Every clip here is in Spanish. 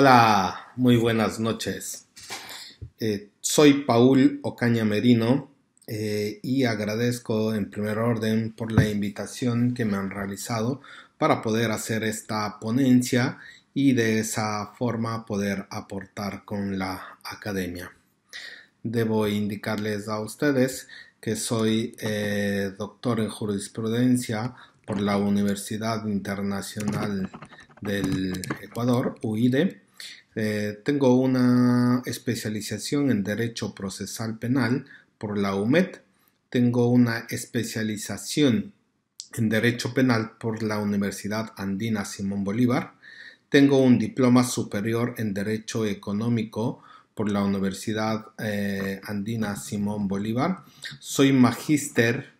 Hola, muy buenas noches. Eh, soy Paul Ocaña Merino eh, y agradezco en primer orden por la invitación que me han realizado para poder hacer esta ponencia y de esa forma poder aportar con la academia. Debo indicarles a ustedes que soy eh, doctor en jurisprudencia por la Universidad Internacional del Ecuador, UIDE, eh, tengo una especialización en Derecho Procesal Penal por la UMED. Tengo una especialización en Derecho Penal por la Universidad Andina Simón Bolívar. Tengo un diploma superior en Derecho Económico por la Universidad eh, Andina Simón Bolívar. Soy magíster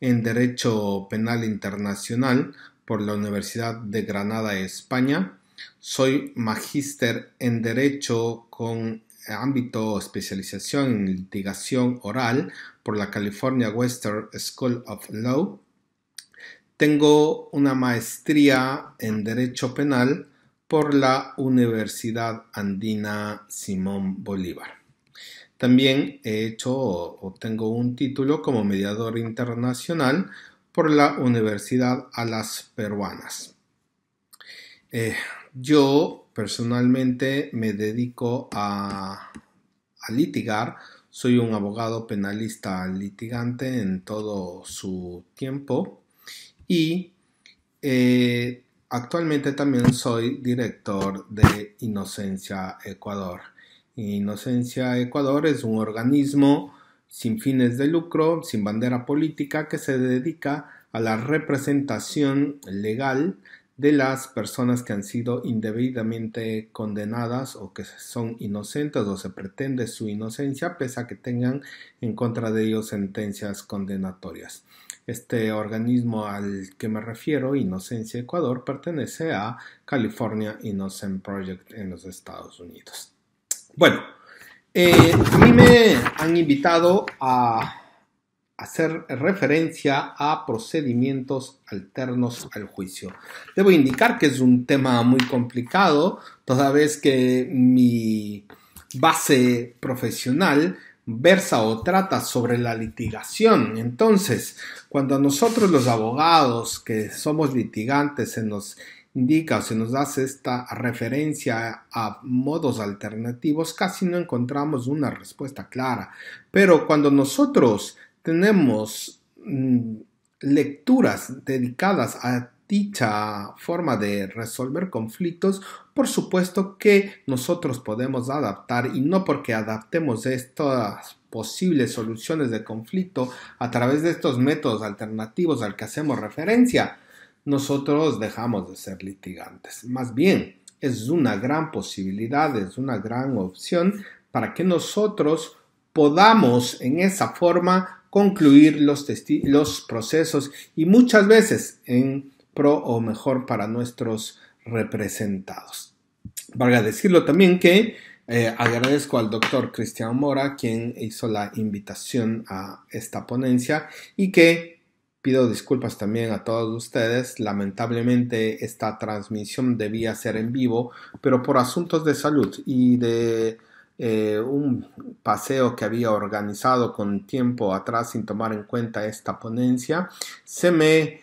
en Derecho Penal Internacional por la Universidad de Granada, España. Soy magíster en Derecho con ámbito especialización en litigación oral por la California Western School of Law. Tengo una maestría en Derecho Penal por la Universidad Andina Simón Bolívar. También he hecho o tengo un título como mediador internacional por la Universidad Alas Peruanas. Eh, yo personalmente me dedico a, litigar. Soy un abogado penalista litigante en todo su tiempo y eh, actualmente también soy director de Inocencia Ecuador. Inocencia Ecuador es un organismo sin fines de lucro, sin bandera política, que se dedica a la representación legal de las personas que han sido indebidamente condenadas o que son inocentes o se pretende su inocencia pese a que tengan en contra de ellos sentencias condenatorias. Este organismo al que me refiero, Inocencia Ecuador, pertenece a California Innocent Project en los Estados Unidos. Bueno, eh, a mí me han invitado a hacer referencia a procedimientos alternos al juicio. Debo indicar que es un tema muy complicado, toda vez que mi base profesional versa o trata sobre la litigación. Entonces, cuando nosotros los abogados que somos litigantes se nos indica o se nos hace esta referencia a modos alternativos, casi no encontramos una respuesta clara. Pero cuando nosotros tenemos mm, lecturas dedicadas a dicha forma de resolver conflictos, por supuesto que nosotros podemos adaptar y no porque adaptemos estas posibles soluciones de conflicto a través de estos métodos alternativos al que hacemos referencia, nosotros dejamos de ser litigantes. Más bien, es una gran posibilidad, es una gran opción para que nosotros podamos en esa forma concluir los, los procesos y muchas veces en pro o mejor para nuestros representados. Valga decirlo también que eh, agradezco al doctor Cristian Mora, quien hizo la invitación a esta ponencia y que pido disculpas también a todos ustedes. Lamentablemente esta transmisión debía ser en vivo, pero por asuntos de salud y de eh, un paseo que había organizado con tiempo atrás sin tomar en cuenta esta ponencia, se me eh,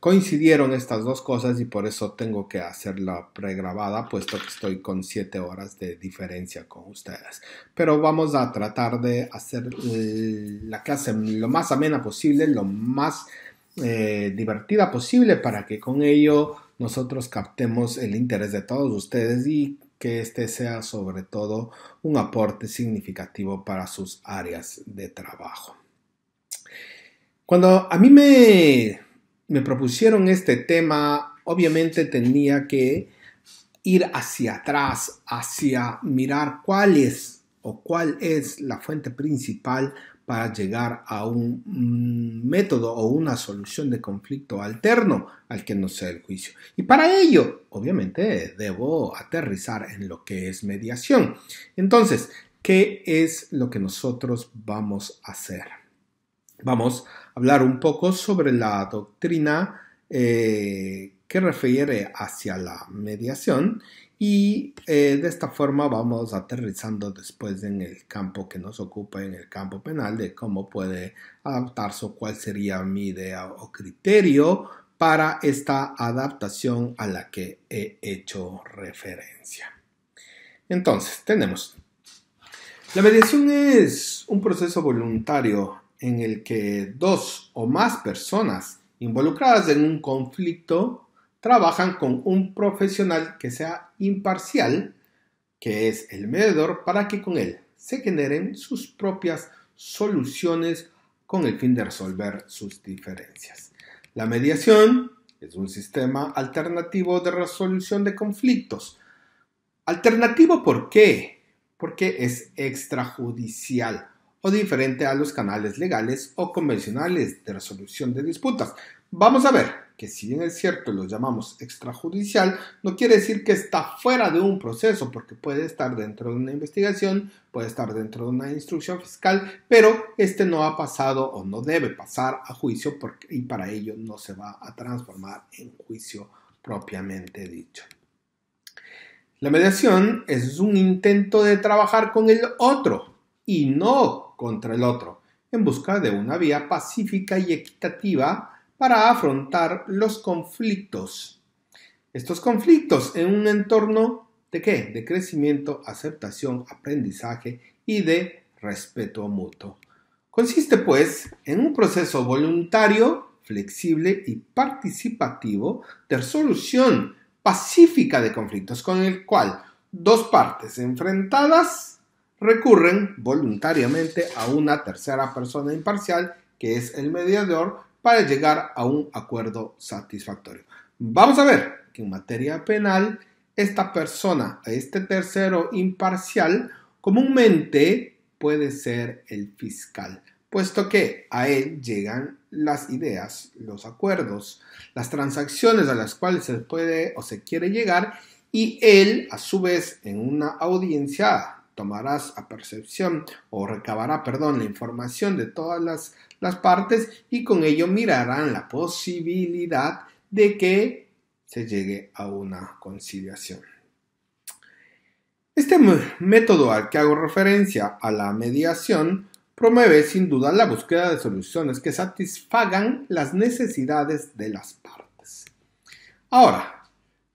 coincidieron estas dos cosas y por eso tengo que hacerla pregrabada, puesto que estoy con siete horas de diferencia con ustedes. Pero vamos a tratar de hacer eh, la clase lo más amena posible, lo más divertida posible, para que con ello nosotros captemos el interés de todos ustedes y que este sea sobre todo un aporte significativo para sus áreas de trabajo. Cuando a mí me, me propusieron este tema, obviamente tenía que ir hacia atrás, hacia mirar cuál es o cuál es la fuente principal para llegar a un método o una solución de conflicto alterno al que no sea el juicio. Y para ello, obviamente, debo aterrizar en lo que es mediación. Entonces, ¿qué es lo que nosotros vamos a hacer? Vamos a hablar un poco sobre la doctrina eh, que refiere hacia la mediación y eh, de esta forma vamos aterrizando después en el campo que nos ocupa, en el campo penal, de cómo puede adaptarse o cuál sería mi idea o criterio para esta adaptación a la que he hecho referencia. Entonces, tenemos. La mediación es un proceso voluntario en el que dos o más personas involucradas en un conflicto trabajan con un profesional que sea imparcial, que es el mediador, para que con él se generen sus propias soluciones con el fin de resolver sus diferencias. La mediación es un sistema alternativo de resolución de conflictos. ¿Alternativo por qué? Porque es extrajudicial o diferente a los canales legales o convencionales de resolución de disputas. Vamos a ver que si bien es cierto lo llamamos extrajudicial, no quiere decir que está fuera de un proceso, porque puede estar dentro de una investigación, puede estar dentro de una instrucción fiscal, pero este no ha pasado o no debe pasar a juicio porque, y para ello no se va a transformar en juicio propiamente dicho. La mediación es un intento de trabajar con el otro y no contra el otro, en busca de una vía pacífica y equitativa para afrontar los conflictos. Estos conflictos en un entorno de qué? De crecimiento, aceptación, aprendizaje y de respeto mutuo. Consiste pues en un proceso voluntario, flexible y participativo de resolución pacífica de conflictos con el cual dos partes enfrentadas recurren voluntariamente a una tercera persona imparcial que es el mediador para llegar a un acuerdo satisfactorio. Vamos a ver que en materia penal, esta persona, este tercero imparcial, comúnmente puede ser el fiscal, puesto que a él llegan las ideas, los acuerdos, las transacciones a las cuales se puede o se quiere llegar y él, a su vez, en una audiencia tomará a percepción o recabará, perdón, la información de todas las las partes y con ello mirarán la posibilidad de que se llegue a una conciliación. Este método al que hago referencia a la mediación promueve sin duda la búsqueda de soluciones que satisfagan las necesidades de las partes. Ahora,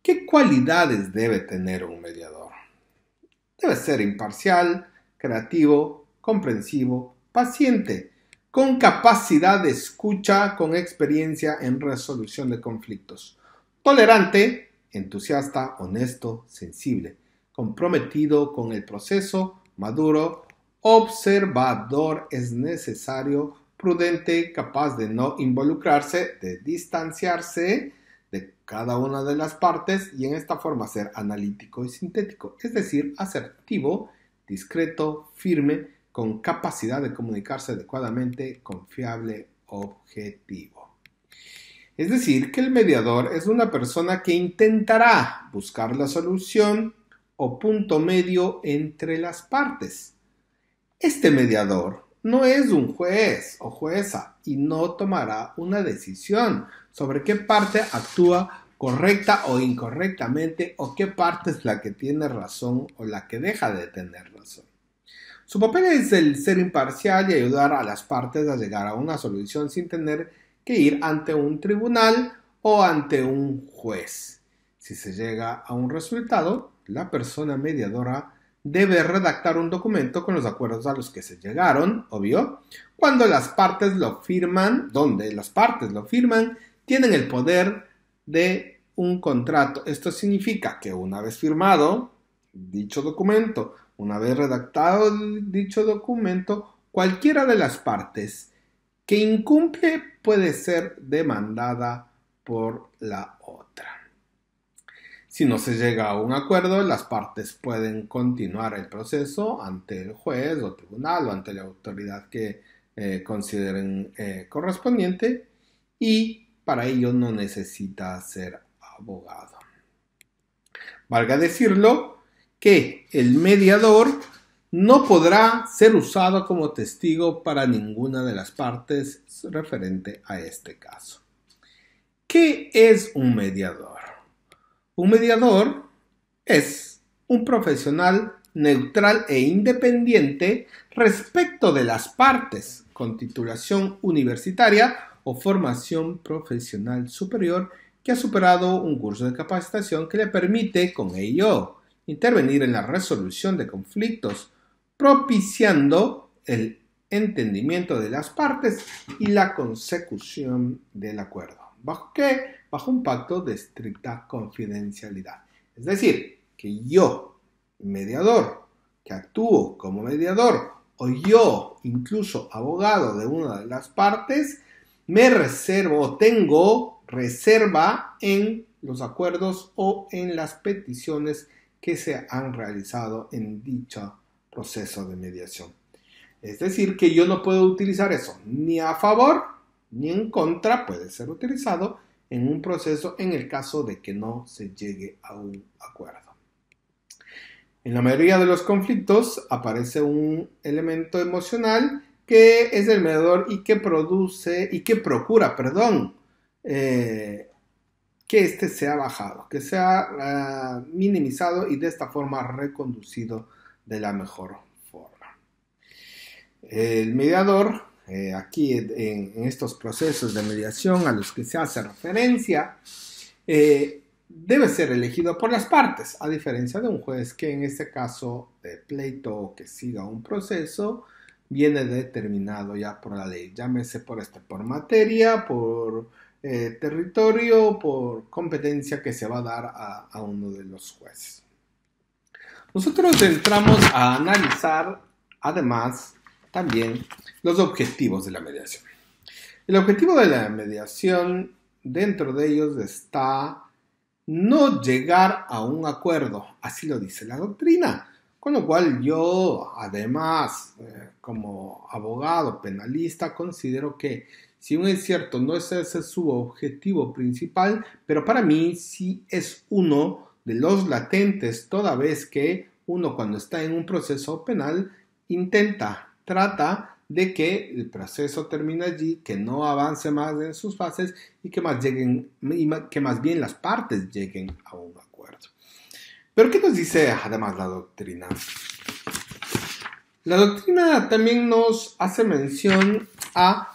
¿qué cualidades debe tener un mediador? Debe ser imparcial, creativo, comprensivo, paciente, con capacidad de escucha, con experiencia en resolución de conflictos. Tolerante, entusiasta, honesto, sensible, comprometido con el proceso, maduro, observador es necesario, prudente, capaz de no involucrarse, de distanciarse de cada una de las partes y en esta forma ser analítico y sintético, es decir, asertivo, discreto, firme, con capacidad de comunicarse adecuadamente, confiable, objetivo. Es decir, que el mediador es una persona que intentará buscar la solución o punto medio entre las partes. Este mediador no es un juez o jueza y no tomará una decisión sobre qué parte actúa correcta o incorrectamente o qué parte es la que tiene razón o la que deja de tener razón. Su papel es el ser imparcial y ayudar a las partes a llegar a una solución sin tener que ir ante un tribunal o ante un juez. Si se llega a un resultado, la persona mediadora debe redactar un documento con los acuerdos a los que se llegaron, obvio, cuando las partes lo firman, donde las partes lo firman, tienen el poder de un contrato. Esto significa que una vez firmado dicho documento una vez redactado dicho documento, cualquiera de las partes que incumple puede ser demandada por la otra. Si no se llega a un acuerdo, las partes pueden continuar el proceso ante el juez o tribunal o ante la autoridad que eh, consideren eh, correspondiente y para ello no necesita ser abogado. Valga decirlo, que el mediador no podrá ser usado como testigo para ninguna de las partes referente a este caso. ¿Qué es un mediador? Un mediador es un profesional neutral e independiente respecto de las partes con titulación universitaria o formación profesional superior que ha superado un curso de capacitación que le permite con ello intervenir en la resolución de conflictos, propiciando el entendimiento de las partes y la consecución del acuerdo. ¿Bajo qué? Bajo un pacto de estricta confidencialidad. Es decir, que yo, mediador, que actúo como mediador, o yo, incluso abogado de una de las partes, me reservo, o tengo reserva en los acuerdos o en las peticiones que se han realizado en dicho proceso de mediación. Es decir, que yo no puedo utilizar eso ni a favor ni en contra, puede ser utilizado en un proceso en el caso de que no se llegue a un acuerdo. En la mayoría de los conflictos aparece un elemento emocional que es el mediador y que produce y que procura, perdón, eh, este se sea bajado, que sea eh, minimizado y de esta forma reconducido de la mejor forma. El mediador, eh, aquí en, estos procesos de mediación a los que se hace referencia, eh, debe ser elegido por las partes, a diferencia de un juez que en este caso de pleito o que siga un proceso, viene determinado ya por la ley, llámese por este, por materia, por eh, territorio por competencia que se va a dar a, a uno de los jueces. Nosotros entramos a analizar además también los objetivos de la mediación. El objetivo de la mediación, dentro de ellos está no llegar a un acuerdo, así lo dice la doctrina, con lo cual yo, además, eh, como abogado penalista, considero que si un es cierto, no es ese su objetivo principal, pero para mí sí es uno de los latentes, toda vez que uno cuando está en un proceso penal intenta, trata de que el proceso termine allí, que no avance más en sus fases y que más lleguen, que más bien las partes lleguen a un acuerdo. Pero ¿qué nos dice además la doctrina? La doctrina también nos hace mención a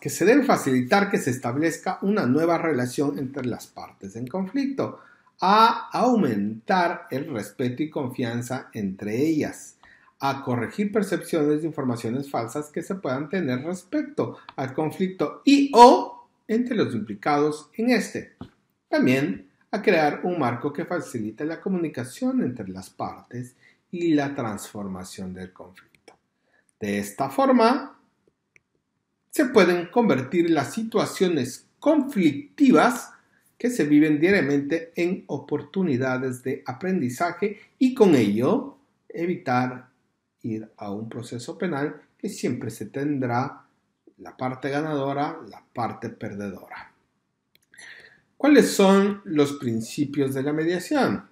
que se debe facilitar que se establezca una nueva relación entre las partes en conflicto, a aumentar el respeto y confianza entre ellas, a corregir percepciones de informaciones falsas que se puedan tener respecto al conflicto y o entre los implicados en este. También a crear un marco que facilite la comunicación entre las partes y la transformación del conflicto. De esta forma, se pueden convertir las situaciones conflictivas que se viven diariamente en oportunidades de aprendizaje y con ello evitar ir a un proceso penal que siempre se tendrá la parte ganadora, la parte perdedora. ¿Cuáles son los principios de la mediación?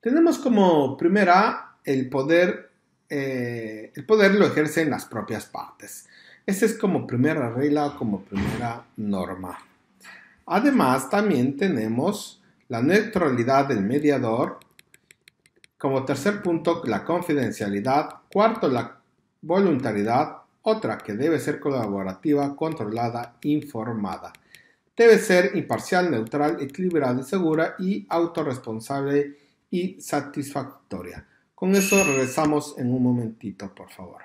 Tenemos como primera el poder, eh, el poder lo ejerce en las propias partes. Esa es como primera regla como primera norma. Además, también tenemos la neutralidad del mediador. Como tercer punto, la confidencialidad. Cuarto, la voluntariedad. Otra que debe ser colaborativa, controlada, informada debe ser imparcial, neutral, equilibrada segura y autorresponsable y satisfactoria. Con eso regresamos en un momentito, por favor.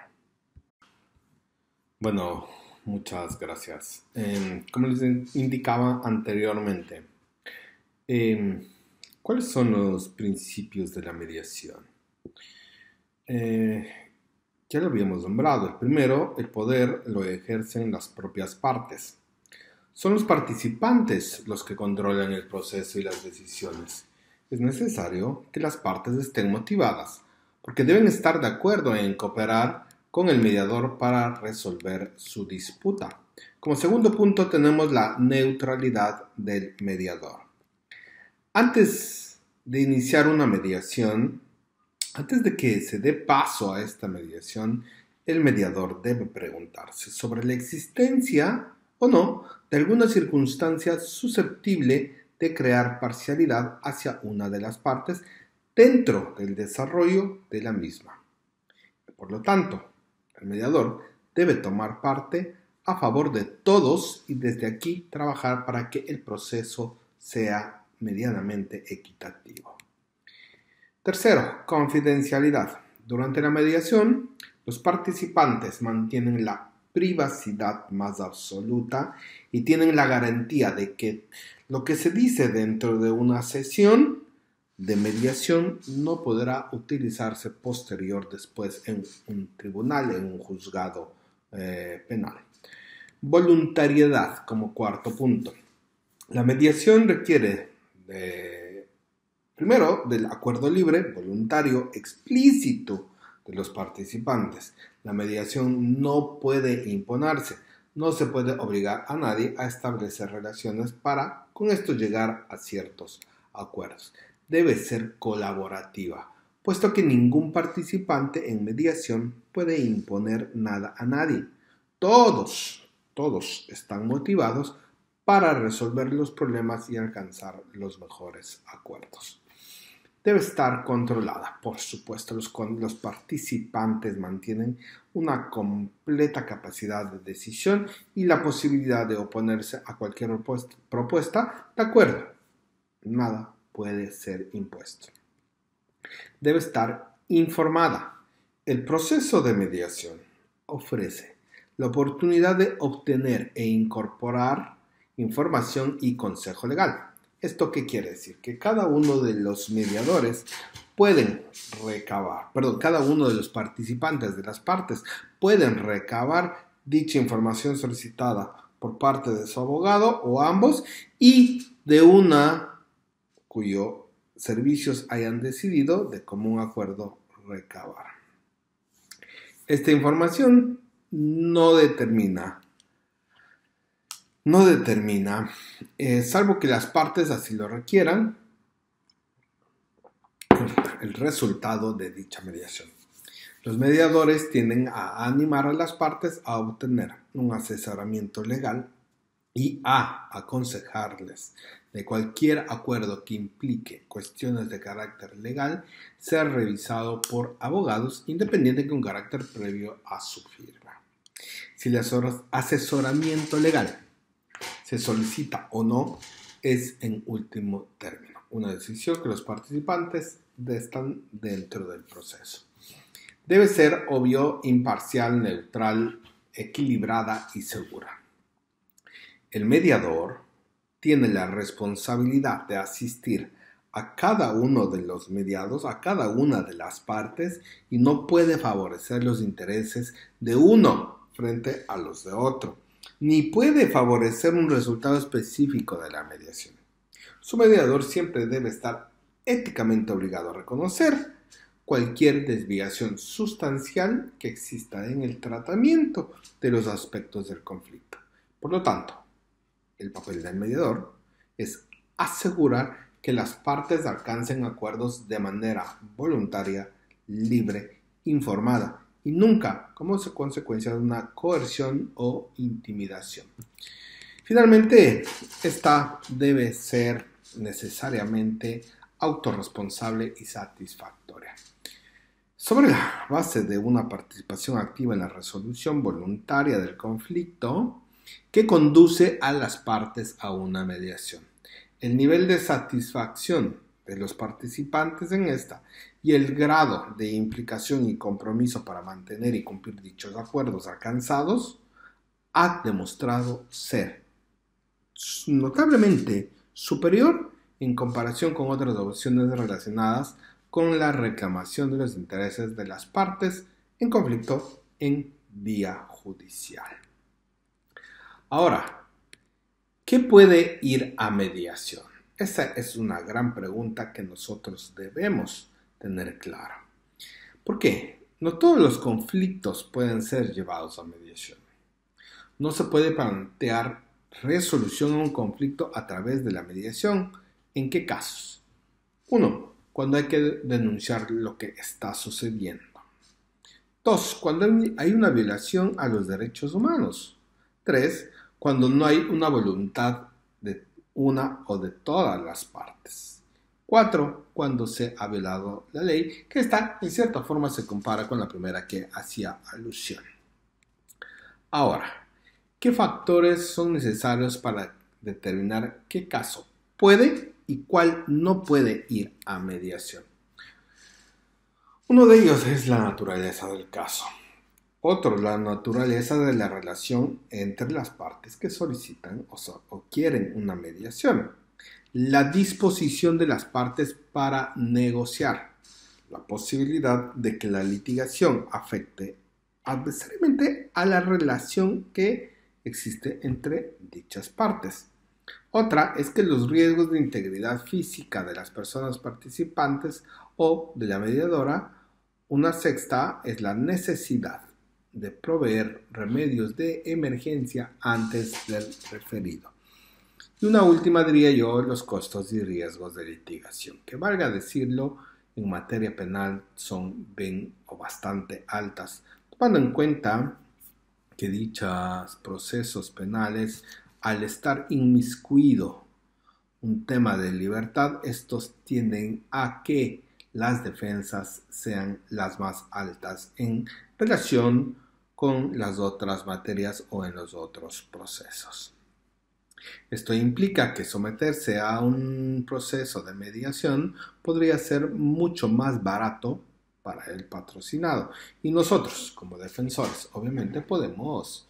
Bueno, muchas gracias. Em, como les indicaba anteriormente, em, ¿cuáles son los principios de la mediación? Eh, ya lo habíamos nombrado. El primero, el poder lo ejercen las propias partes. Son los participantes los que controlan el proceso y las decisiones. Es necesario que las partes estén motivadas, porque deben estar de acuerdo en cooperar con el mediador para resolver su disputa. Como segundo punto tenemos la neutralidad del mediador. Antes de iniciar una mediación, antes de que se dé paso a esta mediación, el mediador debe preguntarse sobre la existencia o no de alguna circunstancia susceptible de crear parcialidad hacia una de las partes dentro del desarrollo de la misma. Por lo tanto, el mediador debe tomar parte a favor de todos y desde aquí trabajar para que el proceso sea medianamente equitativo. Tercero, confidencialidad. Durante la mediación, los participantes mantienen la privacidad más absoluta y tienen la garantía de que lo que se dice dentro de una sesión de mediación no podrá utilizarse posterior después en un tribunal, en un juzgado eh, penal. Voluntariedad como cuarto punto. La mediación requiere eh, primero del acuerdo libre, voluntario, explícito de los participantes. La mediación no puede imponerse, no se puede obligar a nadie a establecer relaciones para, con esto, llegar a ciertos acuerdos. Debe ser colaborativa, puesto que ningún participante en mediación puede imponer nada a nadie. Todos, todos están motivados para resolver los problemas y alcanzar los mejores acuerdos debe estar controlada. Por supuesto, los, participantes mantienen una completa capacidad de decisión y la posibilidad de oponerse a cualquier propuesta de acuerdo. Nada puede ser impuesto. Debe estar informada. El proceso de mediación ofrece la oportunidad de obtener e incorporar información y consejo legal ¿Esto qué quiere decir? Que cada uno de los mediadores pueden recabar, perdón, cada uno de los participantes de las partes pueden recabar dicha información solicitada por parte de su abogado o ambos y de una cuyo servicios hayan decidido de común acuerdo recabar. Esta información no determina no determina, eh, salvo que las partes así lo requieran, el resultado de dicha mediación. Los mediadores tienden a animar a las partes a obtener un asesoramiento legal y a aconsejarles de cualquier acuerdo que implique cuestiones de carácter legal ser revisado por abogados independientes un carácter previo a su firma. Si el asesoramiento legal se solicita o no, es en último término, una decisión que los participantes están dentro del proceso. Debe ser, obvio, imparcial, neutral, equilibrada y segura. El mediador tiene la responsabilidad de asistir a cada uno de los mediados, a cada una de las partes, y no puede favorecer los intereses de uno frente a los de otro ni puede favorecer un resultado específico de la mediación. Su mediador siempre debe estar éticamente obligado a reconocer cualquier desviación sustancial que exista en el tratamiento de los aspectos del conflicto. Por lo tanto, el papel del mediador es asegurar que las partes alcancen acuerdos de manera voluntaria, libre, informada y nunca como consecuencia de una coerción o intimidación. Finalmente, esta debe ser necesariamente autorresponsable y satisfactoria. Sobre la base de una participación activa en la resolución voluntaria del conflicto que conduce a las partes a una mediación. El nivel de satisfacción de los participantes en esta y el grado de implicación y compromiso para mantener y cumplir dichos acuerdos alcanzados ha demostrado ser notablemente superior en comparación con otras opciones relacionadas con la reclamación de los intereses de las partes en conflicto en vía judicial. Ahora, ¿qué puede ir a mediación? Esa es una gran pregunta que nosotros debemos tener claro. ¿Por qué? No todos los conflictos pueden ser llevados a mediación. No se puede plantear resolución a un conflicto a través de la mediación. ¿En qué casos? 1. Cuando hay que denunciar lo que está sucediendo. 2. Cuando hay una violación a los derechos humanos. 3. Cuando no hay una voluntad de una o de todas las partes. 4 cuando se ha velado la ley, que está en cierta forma se compara con la primera que hacía alusión. Ahora, ¿qué factores son necesarios para determinar qué caso puede y cuál no puede ir a mediación? Uno de ellos es la naturaleza del caso. Otro, la naturaleza de la relación entre las partes que solicitan o quieren una mediación la disposición de las partes para negociar, la posibilidad de que la litigación afecte adversariamente a la relación que existe entre dichas partes. Otra es que los riesgos de integridad física de las personas participantes o de la mediadora. Una sexta es la necesidad de proveer remedios de emergencia antes del referido. Y una última diría yo, los costos y riesgos de litigación, que valga decirlo, en materia penal son bien o bastante altas, tomando en cuenta que dichos procesos penales, al estar inmiscuido un tema de libertad, estos tienden a que las defensas sean las más altas en relación con las otras materias o en los otros procesos. Esto implica que someterse a un proceso de mediación podría ser mucho más barato para el patrocinado. Y nosotros, como defensores, obviamente podemos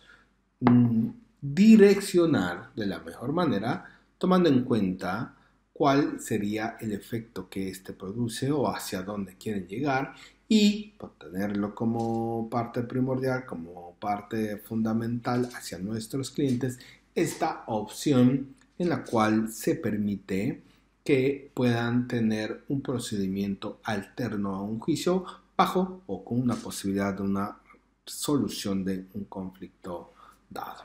mm, direccionar de la mejor manera, tomando en cuenta cuál sería el efecto que éste produce o hacia dónde quieren llegar y tenerlo como parte primordial, como parte fundamental hacia nuestros clientes, esta opción en la cual se permite que puedan tener un procedimiento alterno a un juicio bajo o con una posibilidad de una solución de un conflicto dado.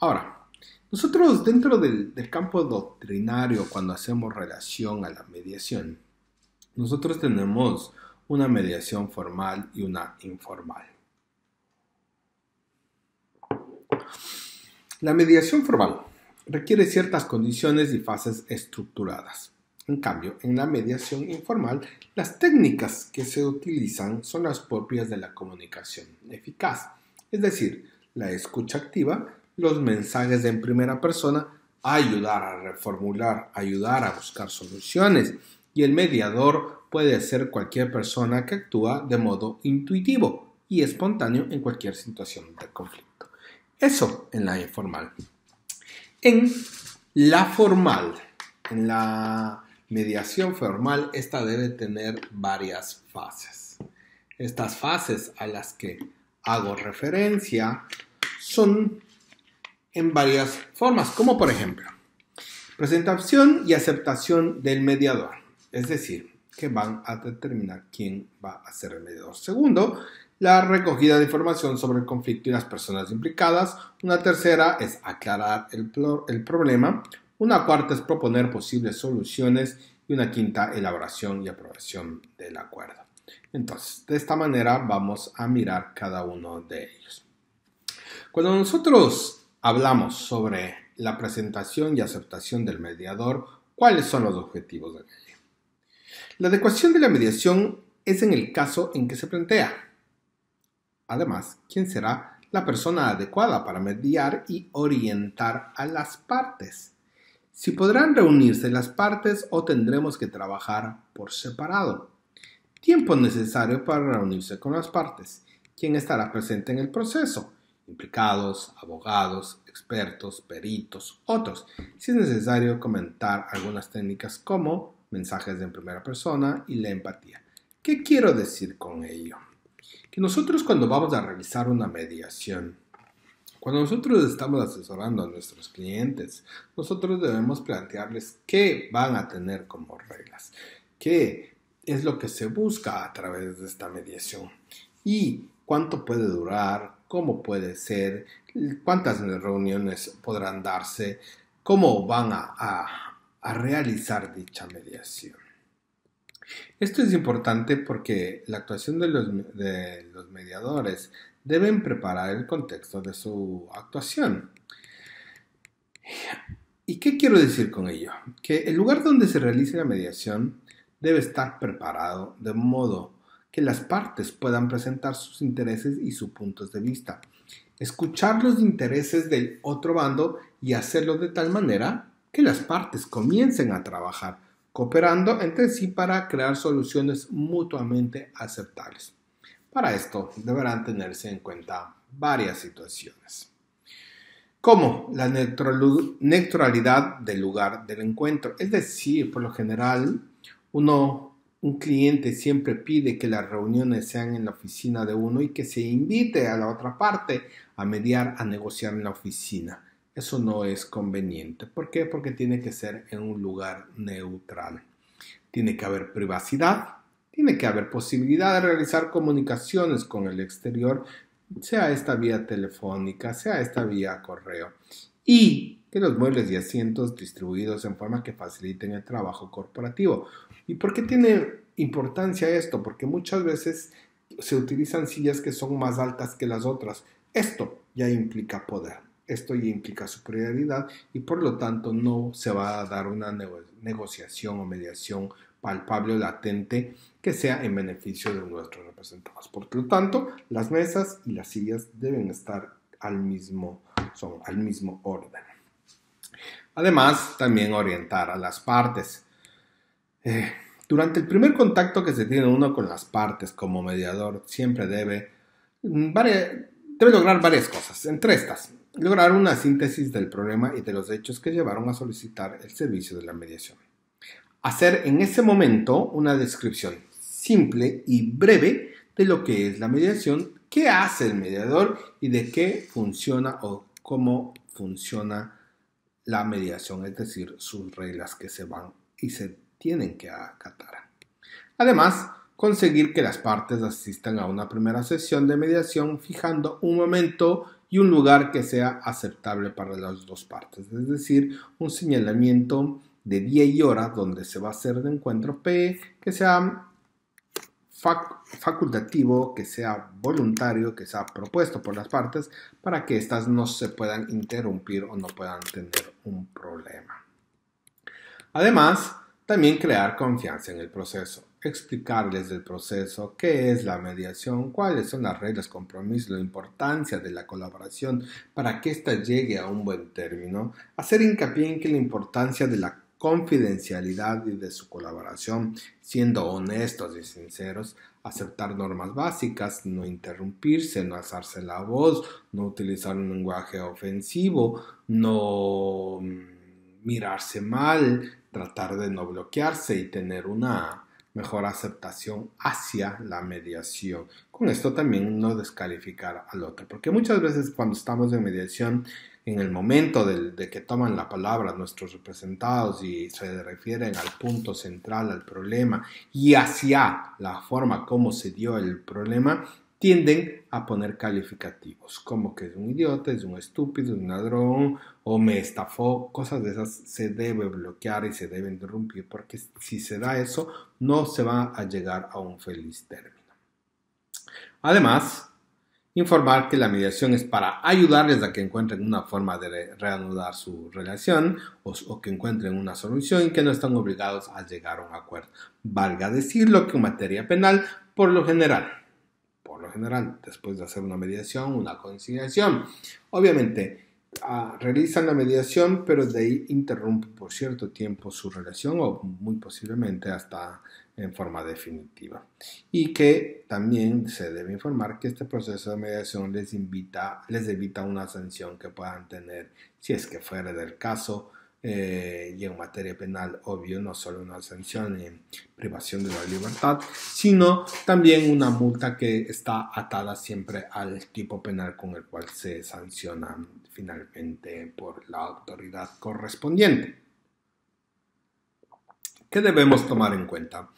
Ahora, nosotros dentro del, del campo doctrinario, cuando hacemos relación a la mediación, nosotros tenemos una mediación formal y una informal. La mediación formal requiere ciertas condiciones y fases estructuradas. En cambio, en la mediación informal, las técnicas que se utilizan son las propias de la comunicación eficaz, es decir, la escucha activa, los mensajes en primera persona, ayudar a reformular, ayudar a buscar soluciones, y el mediador puede ser cualquier persona que actúa de modo intuitivo y espontáneo en cualquier situación de conflicto. Eso en la informal. En la formal, en la mediación formal, esta debe tener varias fases. Estas fases a las que hago referencia son en varias formas, como por ejemplo, presentación y aceptación del mediador, es decir, que van a determinar quién va a ser el mediador. Segundo, la recogida de información sobre el conflicto y las personas implicadas, una tercera es aclarar el, problema, una cuarta es proponer posibles soluciones y una quinta elaboración y aprobación del acuerdo. Entonces, de esta manera vamos a mirar cada uno de ellos. Cuando nosotros hablamos sobre la presentación y aceptación del mediador, ¿cuáles son los objetivos de ley? La adecuación de la mediación es en el caso en que se plantea, Además, ¿quién será la persona adecuada para mediar y orientar a las partes? Si podrán reunirse las partes o tendremos que trabajar por separado. Tiempo necesario para reunirse con las partes. ¿Quién estará presente en el proceso? implicados, abogados, expertos, peritos, otros. Si es necesario comentar algunas técnicas como mensajes en primera persona y la empatía. ¿Qué quiero decir con ello? que nosotros cuando vamos a realizar una mediación, cuando nosotros estamos asesorando a nuestros clientes, nosotros debemos plantearles qué van a tener como reglas, qué es lo que se busca a través de esta mediación y cuánto puede durar, cómo puede ser, cuántas reuniones podrán darse, cómo van a, realizar dicha mediación. Esto es importante porque la actuación de los, mediadores deben preparar el contexto de su actuación. ¿Y qué quiero decir con ello? Que el lugar donde se realice la mediación debe estar preparado de modo que las partes puedan presentar sus intereses y sus puntos de vista, escuchar los intereses del otro bando y hacerlo de tal manera que las partes comiencen a trabajar cooperando entre sí para crear soluciones mutuamente aceptables. Para esto deberán tenerse en cuenta varias situaciones, como la neutralidad del lugar del encuentro, es decir, por lo general, uno, un cliente siempre pide que las reuniones sean en la oficina de uno y que se invite a la otra parte a mediar, a negociar en la oficina eso no es conveniente. ¿Por qué? Porque tiene que ser en un lugar neutral. Tiene que haber privacidad, tiene que haber posibilidad de realizar comunicaciones con el exterior, sea esta vía telefónica, sea esta vía correo. Y que los muebles y asientos distribuidos en forma que faciliten el trabajo corporativo. ¿Y por qué tiene importancia esto? Porque muchas veces se utilizan sillas que son más altas que las otras. Esto ya implica poder esto implica superioridad y por lo tanto no se va a dar una negociación o mediación palpable o latente que sea en beneficio de nuestros representados. Por lo tanto, las mesas y las sillas deben estar al mismo, son al mismo orden. Además, también orientar a las partes. Eh, durante el primer contacto que se tiene uno con las partes como mediador, siempre debe, mm, debe lograr varias cosas. Entre estas, lograr una síntesis del problema y de los hechos que llevaron a solicitar el servicio de la mediación. Hacer en ese momento una descripción simple y breve de lo que es la mediación, qué hace el mediador y de qué funciona o cómo funciona la mediación, es decir, sus reglas que se van y se tienen que acatar. Además, conseguir que las partes asistan a una primera sesión de mediación fijando un momento y un lugar que sea aceptable para las dos partes, es decir, un señalamiento de día y hora donde se va a hacer el encuentro P, que sea facultativo, que sea voluntario, que sea propuesto por las partes, para que éstas no se puedan interrumpir o no puedan tener un problema. Además, también crear confianza en el proceso explicarles el proceso, qué es la mediación, cuáles son las reglas, compromiso, la importancia de la colaboración para que ésta llegue a un buen término, hacer hincapié en que la importancia de la confidencialidad y de su colaboración, siendo honestos y sinceros, aceptar normas básicas, no interrumpirse, no alzarse la voz, no utilizar un lenguaje ofensivo, no mm, mirarse mal, tratar de no bloquearse y tener una mejor aceptación hacia la mediación. Con esto también no descalificar al otro, porque muchas veces cuando estamos en mediación, en el momento de, de que toman la palabra nuestros representados y se refieren al punto central, al problema y hacia la forma como se dio el problema, tienden a poner calificativos, como que es un idiota, es un estúpido, es un ladrón o me estafó, cosas de esas se debe bloquear y se deben interrumpir porque si se da eso no se va a llegar a un feliz término. Además, informar que la mediación es para ayudarles a que encuentren una forma de reanudar su relación o, o, que encuentren una solución y que no están obligados a llegar a un acuerdo. Valga decirlo que en materia penal, por lo general, por lo general, después de hacer una mediación, una conciliación. Obviamente, ah, realizan la mediación, pero de ahí interrumpe por cierto tiempo su relación o muy posiblemente hasta en forma definitiva. Y que también se debe informar que este proceso de mediación les, invita, les evita una sanción que puedan tener si es que fuera del caso eh, y en materia penal, obvio, no solo una sanción en privación de la libertad, sino también una multa que está atada siempre al tipo penal con el cual se sanciona finalmente por la autoridad correspondiente. ¿Qué debemos tomar en cuenta?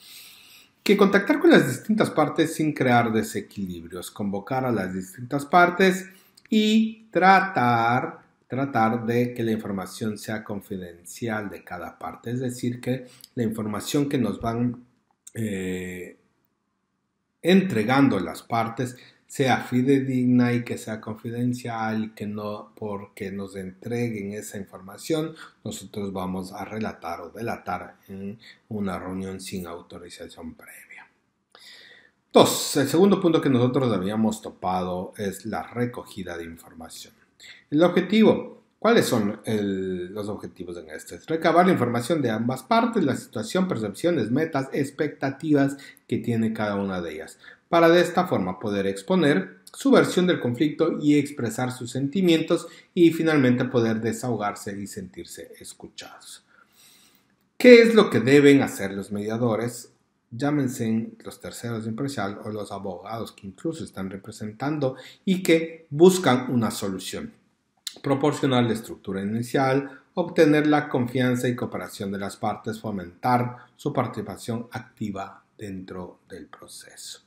que contactar con las distintas partes sin crear desequilibrios, convocar a las distintas partes y tratar tratar de que la información sea confidencial de cada parte, es decir, que la información que nos van eh, entregando las partes sea fidedigna y que sea confidencial y que no porque nos entreguen esa información nosotros vamos a relatar o delatar en una reunión sin autorización previa. Dos, el segundo punto que nosotros habíamos topado es la recogida de información. El objetivo. ¿Cuáles son los objetivos en este? Recabar la información de ambas partes, la situación, percepciones, metas, expectativas que tiene cada una de ellas, para de esta forma poder exponer su versión del conflicto y expresar sus sentimientos y finalmente poder desahogarse y sentirse escuchados. ¿Qué es lo que deben hacer los mediadores llámense los terceros de o los abogados que incluso están representando y que buscan una solución. Proporcionar la estructura inicial, obtener la confianza y cooperación de las partes, fomentar su participación activa dentro del proceso.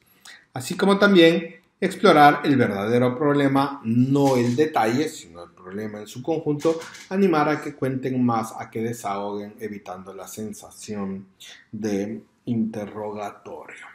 Así como también explorar el verdadero problema, no el detalle, sino el problema en su conjunto, animar a que cuenten más, a que desahoguen, evitando la sensación de interrogatorio.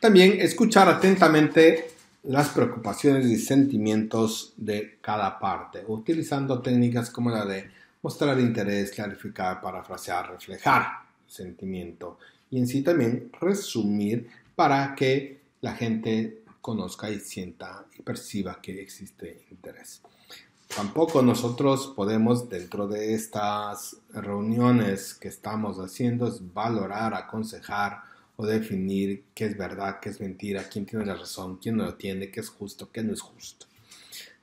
También escuchar atentamente las preocupaciones y sentimientos de cada parte, utilizando técnicas como la de mostrar interés, clarificar, parafrasear, reflejar sentimiento y en sí también resumir para que la gente conozca y sienta y perciba que existe interés tampoco nosotros podemos dentro de estas reuniones que estamos haciendo valorar, aconsejar o definir qué es verdad, qué es mentira, quién tiene la razón, quién no lo tiene, qué es justo, qué no es justo.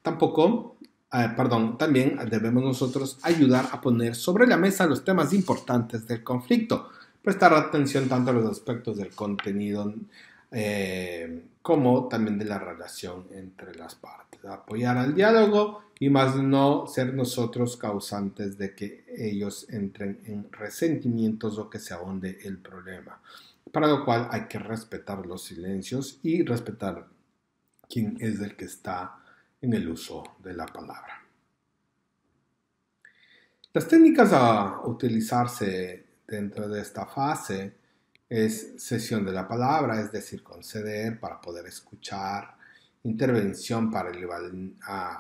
Tampoco, ah, perdón, también debemos nosotros ayudar a poner sobre la mesa los temas importantes del conflicto, prestar atención tanto a los aspectos del contenido eh, como también de la relación entre las partes, apoyar al diálogo y más no ser nosotros causantes de que ellos entren en resentimientos o que se ahonde el problema. Para lo cual hay que respetar los silencios y respetar quién es el que está en el uso de la palabra. Las técnicas a utilizarse dentro de esta fase es sesión de la palabra, es decir, conceder para poder escuchar, intervención para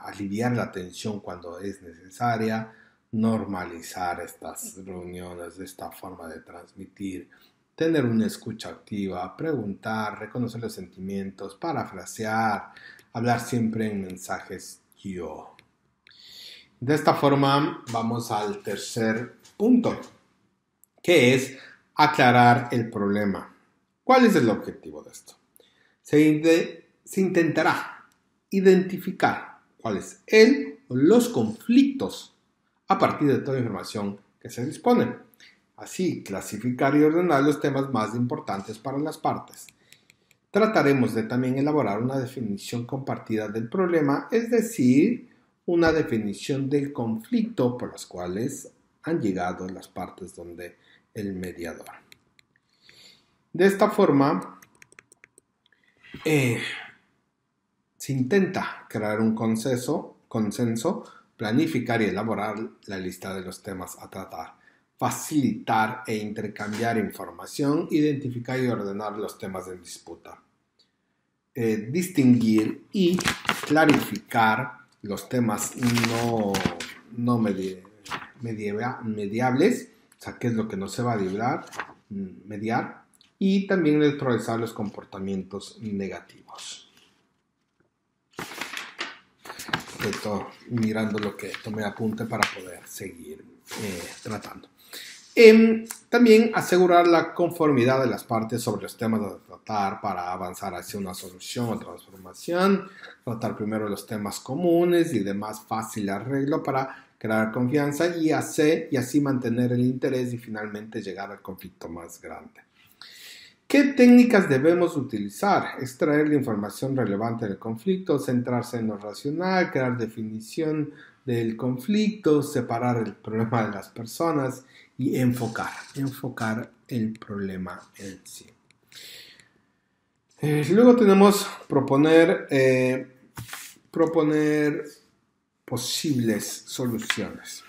aliviar la tensión cuando es necesaria, normalizar estas reuniones, esta forma de transmitir, tener una escucha activa, preguntar, reconocer los sentimientos, parafrasear, hablar siempre en mensajes yo. De esta forma vamos al tercer punto, que es aclarar el problema. ¿Cuál es el objetivo de esto? Se se intentará identificar cuáles son los conflictos a partir de toda la información que se dispone. Así, clasificar y ordenar los temas más importantes para las partes. Trataremos de también elaborar una definición compartida del problema, es decir, una definición del conflicto por las cuales han llegado las partes donde el mediador. De esta forma, eh, se intenta crear un consenso, consenso, planificar y elaborar la lista de los temas a tratar, facilitar e intercambiar información, identificar y ordenar los temas en disputa, eh, distinguir y clarificar los temas no, mediables, o sea, qué es lo que no se va a mm, mediar y también neutralizar los comportamientos negativos. respecto, mirando lo que tomé apunte para poder seguir eh, tratando. también asegurar la conformidad de las partes sobre los temas a tratar para avanzar hacia una solución o transformación. Tratar primero los temas comunes y de más fácil arreglo para crear confianza y, y así mantener el interés y finalmente llegar al conflicto más grande. ¿Qué técnicas debemos utilizar? Extraer la información relevante del conflicto, centrarse en lo racional, crear definición del conflicto, separar el problema de las personas y enfocar, enfocar el problema en sí. Eh, luego tenemos proponer, eh, proponer posibles soluciones.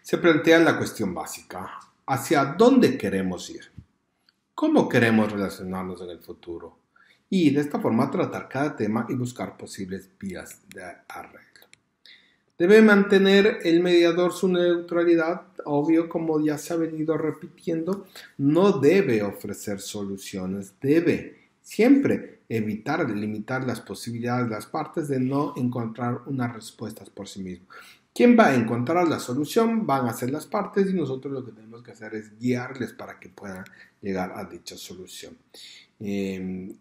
Se plantea la cuestión básica, ¿hacia dónde queremos ir? cómo queremos relacionarnos en el futuro y de esta forma tratar cada tema y buscar posibles vías de arreglo. Debe mantener el mediador su neutralidad, obvio como ya se ha venido repitiendo, no debe ofrecer soluciones, debe siempre evitar limitar las posibilidades de las partes de no encontrar unas respuestas por sí mismo. ¿Quién va a encontrar la solución? Van a ser las partes y nosotros lo que tenemos que hacer es guiarles para que puedan llegar a dicha solución. Em,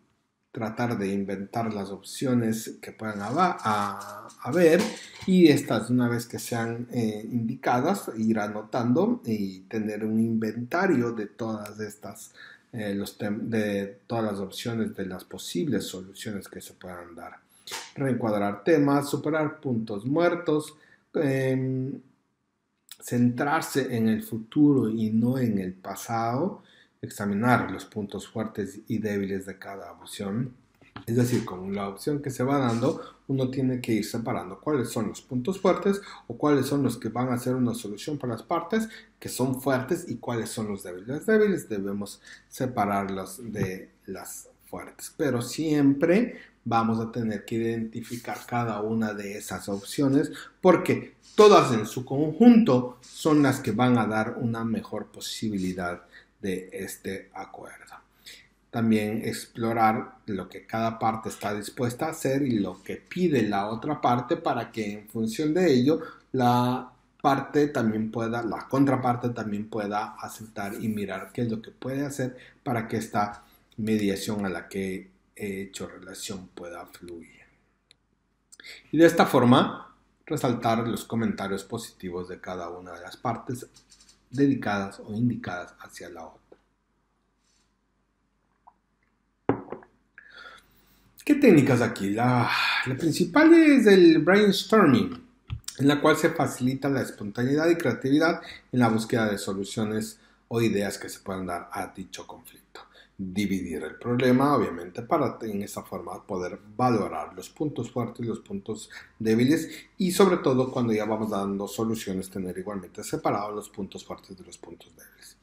tratar de inventar las opciones que puedan haber y estas una vez que sean eh, indicadas ir anotando y tener un inventario de todas estas eh, de todas las opciones de las posibles soluciones que se puedan dar reencuadrar temas superar puntos muertos Em, centrarse en el futuro y no en el pasado, examinar los puntos fuertes y débiles de cada opción. Es decir, con la opción que se va dando, uno tiene que ir separando cuáles son los puntos fuertes o cuáles son los que van a ser una solución para las partes que son fuertes y cuáles son los débiles. débiles debemos separarlos de las fuertes, pero siempre vamos a tener que identificar cada una de esas opciones porque todas en su conjunto son las que van a dar una mejor posibilidad de este acuerdo. También explorar lo que cada parte está dispuesta a hacer y lo que pide la otra parte para que en función de ello la parte también pueda, la contraparte también pueda aceptar y mirar qué es lo que puede hacer para que esta mediación a la que hecho relación pueda fluir. Y de esta forma, resaltar los comentarios positivos de cada una de las partes dedicadas o indicadas hacia la otra. ¿Qué técnicas aquí? La, la principal es el brainstorming, en la cual se facilita la espontaneidad y creatividad en la búsqueda de soluciones o ideas que se puedan dar a dicho conflicto dividir el problema, obviamente, para en esa forma poder valorar los puntos fuertes, y los puntos débiles y sobre todo cuando ya vamos dando soluciones, tener igualmente separados los puntos fuertes de los puntos débiles.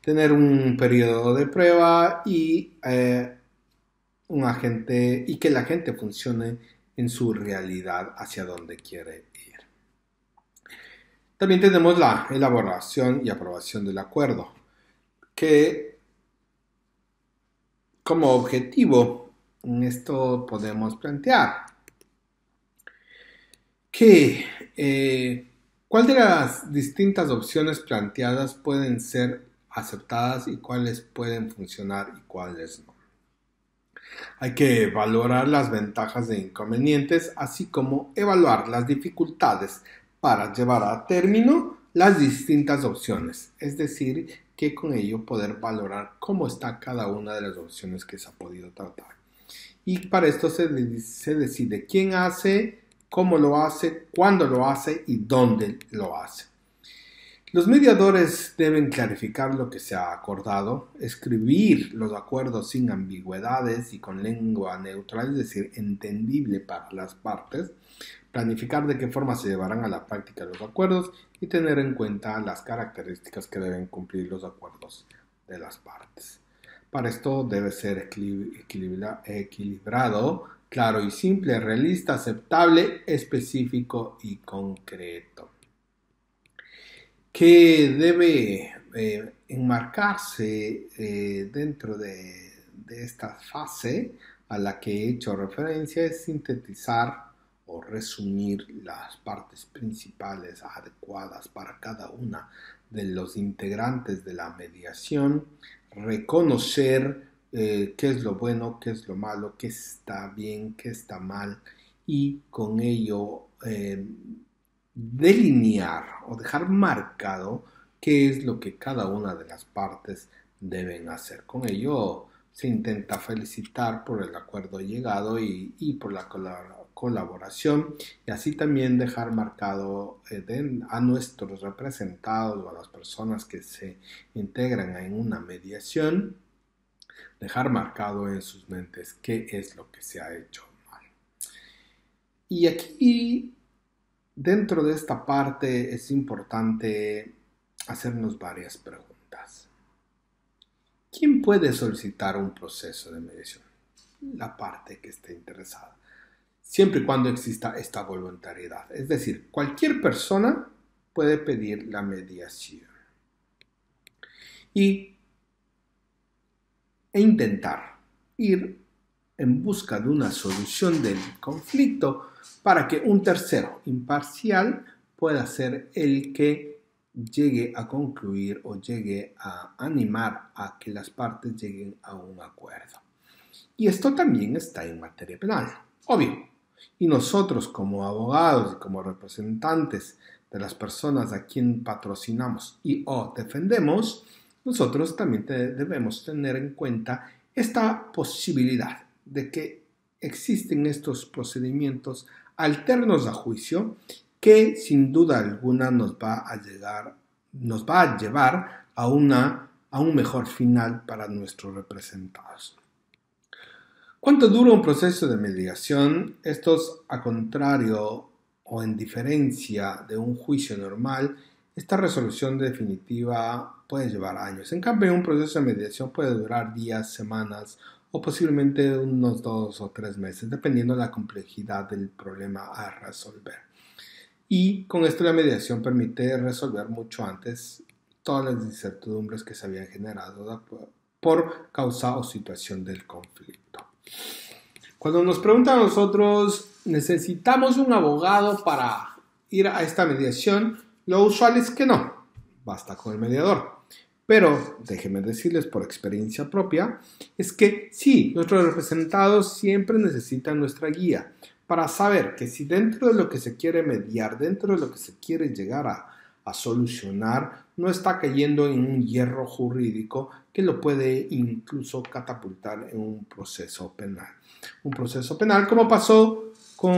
Tener un periodo de prueba y, eh, un agente, y que la gente funcione en su realidad hacia donde quiere ir. También tenemos la elaboración y aprobación del acuerdo, que como objetivo, en esto podemos plantear que eh, cuál de las distintas opciones planteadas pueden ser aceptadas y cuáles pueden funcionar y cuáles no. Hay que valorar las ventajas e inconvenientes, así como evaluar las dificultades para llevar a término las distintas opciones, es decir, que con ello poder valorar cómo está cada una de las opciones que se ha podido tratar. Y para esto se, se decide quién hace, cómo lo hace, cuándo lo hace y dónde lo hace. Los mediadores deben clarificar lo que se ha acordado, escribir los acuerdos sin ambigüedades y con lengua neutral, es decir, entendible para las partes, planificar de qué forma se llevarán a la práctica los acuerdos y tener en cuenta las características que deben cumplir los acuerdos de las partes. Para esto debe ser equilibrado, claro y simple, realista, aceptable, específico y concreto. Que debe eh, enmarcarse eh, dentro de, de esta fase a la que he hecho referencia es sintetizar resumir las partes principales adecuadas para cada una de los integrantes de la mediación, reconocer eh, qué es lo bueno, qué es lo malo, qué está bien, qué está mal y con ello eh, delinear o dejar marcado qué es lo que cada una de las partes deben hacer. Con ello se intenta felicitar por el acuerdo llegado y, y por la colaboración colaboración y así también dejar marcado eh, a nuestros representados o a las personas que se integran en una mediación, dejar marcado en sus mentes qué es lo que se ha hecho mal. Y aquí, dentro de esta parte, es importante hacernos varias preguntas. ¿Quién puede solicitar un proceso de mediación? La parte que esté interesada siempre y cuando exista esta voluntariedad. Es decir, cualquier persona puede pedir la mediación. Y e intentar ir en busca de una solución del conflicto para que un tercero imparcial pueda ser el que llegue a concluir o llegue a animar a que las partes lleguen a un acuerdo. Y esto también está en materia penal. Obvio, y nosotros como abogados y como representantes de las personas a quien patrocinamos y o defendemos, nosotros también debemos tener en cuenta esta posibilidad de que existen estos procedimientos alternos a juicio que sin duda alguna nos va a llegar, nos va a llevar a, una, a un mejor final para nuestros representados. ¿Cuánto dura un proceso de mediación? Estos, a contrario o en diferencia de un juicio normal, esta resolución definitiva puede llevar años. En cambio, un proceso de mediación puede durar días, semanas o posiblemente unos dos o tres meses, dependiendo de la complejidad del problema a resolver. Y con esto la mediación permite resolver mucho antes todas las incertidumbres que se habían generado por causa o situación del conflicto. Cuando nos preguntan a nosotros, ¿necesitamos un abogado para ir a esta mediación? Lo usual es que no, basta con el mediador. Pero déjenme decirles por experiencia propia, es que sí, nuestros representados siempre necesitan nuestra guía para saber que si dentro de lo que se quiere mediar, dentro de lo que se quiere llegar a, a solucionar, no está cayendo en un hierro jurídico que lo puede incluso catapultar en un proceso penal. Un proceso penal como pasó con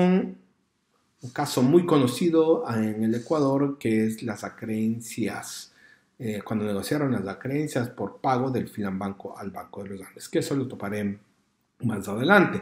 un caso muy conocido en el Ecuador que es las acreencias, eh, cuando negociaron las acreencias por pago del banco al Banco de los Andes, que eso lo toparé más adelante.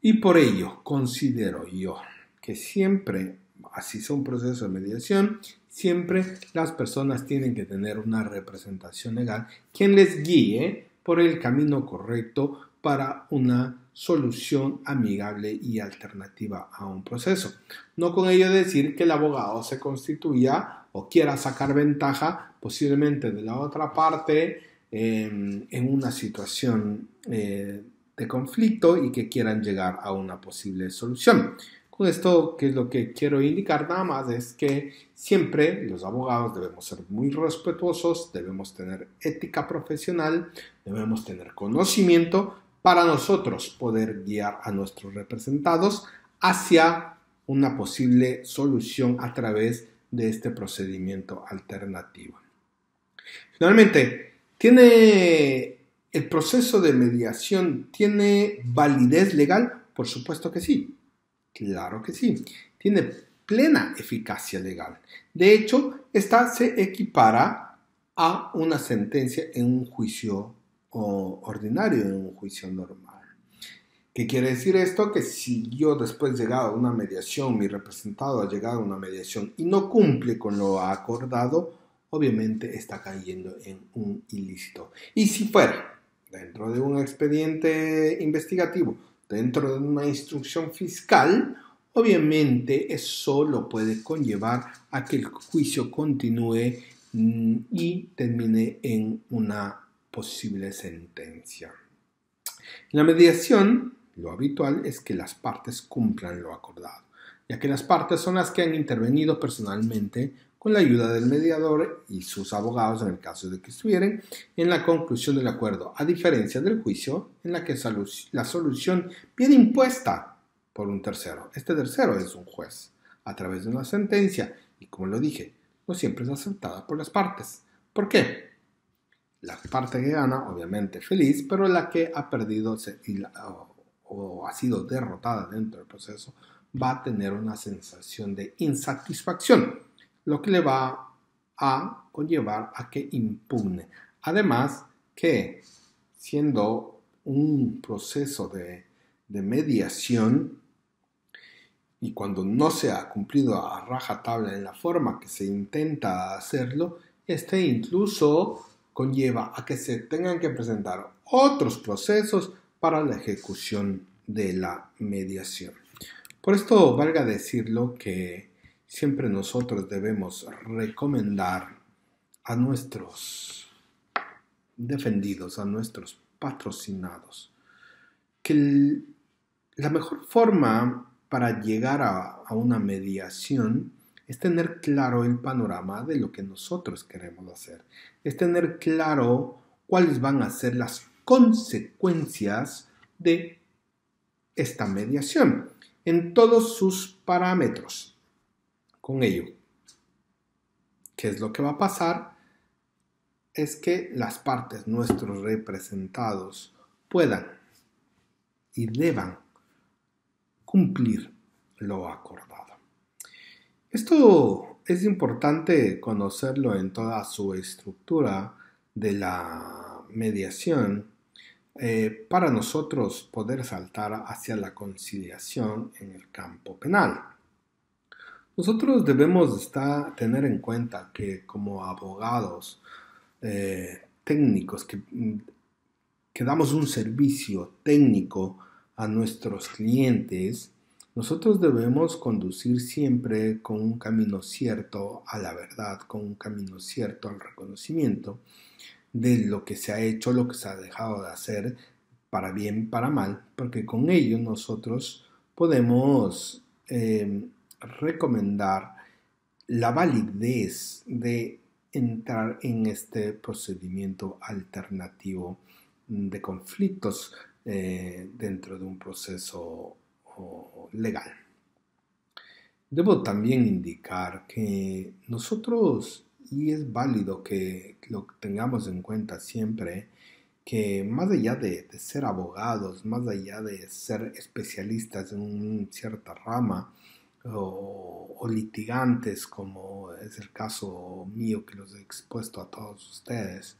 Y por ello considero yo que siempre, así sea un proceso de mediación, siempre las personas tienen que tener una representación legal quien les guíe por el camino correcto para una solución amigable y alternativa a un proceso. No con ello decir que el abogado se constituya o quiera sacar ventaja posiblemente de la otra parte em, en una situación eh, de conflicto y que quieran llegar a una posible solución. Con pues esto, que es lo que quiero indicar nada más, es que siempre los abogados debemos ser muy respetuosos, debemos tener ética profesional, debemos tener conocimiento para nosotros poder guiar a nuestros representados hacia una posible solución a través de este procedimiento alternativo. Finalmente, ¿tiene el proceso de mediación tiene validez legal? Por supuesto que sí. Claro que sí, tiene plena eficacia legal. De hecho, esta se equipara a una sentencia en un juicio ordinario, en un juicio normal. ¿Qué quiere decir esto? Que si yo después llegado a una mediación, mi representado ha llegado a una mediación y no cumple con lo acordado, obviamente está cayendo en un ilícito. Y si fuera dentro de un expediente investigativo dentro de una instrucción fiscal, obviamente eso lo puede conllevar a que el juicio continúe mm, y termine en una posible sentencia. la mediación, lo habitual es que las partes cumplan lo acordado, ya que las partes son las que han intervenido personalmente la ayuda del mediador y sus abogados en el caso de que estuvieran, en la conclusión del acuerdo, a diferencia del juicio en la que la solución viene impuesta por un tercero. Este tercero es un juez, a través de una sentencia, y como lo dije, no siempre es aceptada por las partes. ¿Por qué? La parte que gana, obviamente, feliz, pero la que ha perdido o ha sido derrotada dentro del proceso, va a tener una sensación de insatisfacción lo que le va a conllevar a que impugne. Además que siendo un proceso de, mediación y cuando no se ha cumplido a rajatabla en la forma que se intenta hacerlo, este incluso conlleva a que se tengan que presentar otros procesos para la ejecución de la mediación. Por esto valga decirlo que siempre nosotros debemos recomendar a nuestros defendidos, a nuestros patrocinados, que la mejor forma para llegar a una mediación es tener claro el panorama de lo que nosotros queremos hacer, es tener claro cuáles van a ser las consecuencias de esta mediación en todos sus parámetros con ello. ¿Qué es lo que va a pasar? Es que las partes, nuestros representados, puedan y deban cumplir lo acordado. Esto es importante conocerlo en toda su estructura de la mediación eh, para nosotros poder saltar hacia la conciliación en el campo penal. Nosotros debemos estar, tener en cuenta que como abogados eh, técnicos que, mm, que damos un servicio técnico a nuestros clientes, nosotros debemos conducir siempre con un camino cierto a la verdad, con un camino cierto al reconocimiento de lo que se ha hecho, lo que se ha dejado de hacer, para bien, para mal, porque con ello nosotros podemos em, recomendar la validez de entrar en este procedimiento alternativo de conflictos eh, dentro de un proceso legal. Debo también indicar que nosotros, y es válido que lo tengamos en cuenta siempre, que más allá de, de ser abogados, más allá de ser especialistas en una cierta rama, o, litigantes, como es el caso mío que los he expuesto a todos ustedes.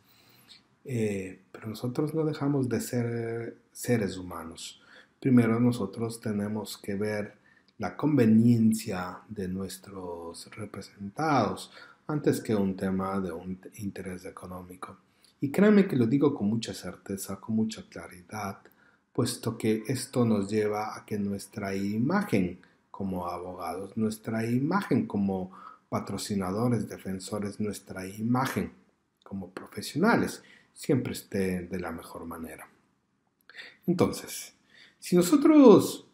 Eh, pero nosotros no dejamos de ser seres humanos. Primero nosotros tenemos que ver la conveniencia de nuestros representados antes que un tema de un interés económico. Y créanme que lo digo con mucha certeza, con mucha claridad, puesto que esto nos lleva a que nuestra imagen como abogados nuestra imagen, como patrocinadores, defensores nuestra imagen, como profesionales, siempre esté de la mejor manera. Entonces, si nosotros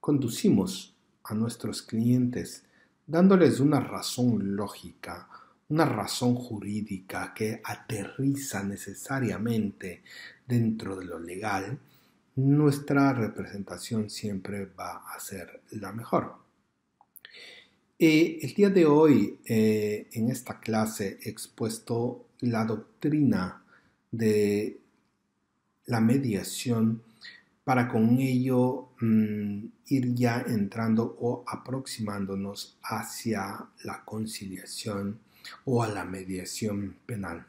conducimos a nuestros clientes dándoles una razón lógica, una razón jurídica que aterriza necesariamente dentro de lo legal, nuestra representación siempre va a ser la mejor. Y eh, el día de hoy, eh, en esta clase, he expuesto la doctrina de la mediación para con ello mm, ir ya entrando o aproximándonos hacia la conciliación o a la mediación penal.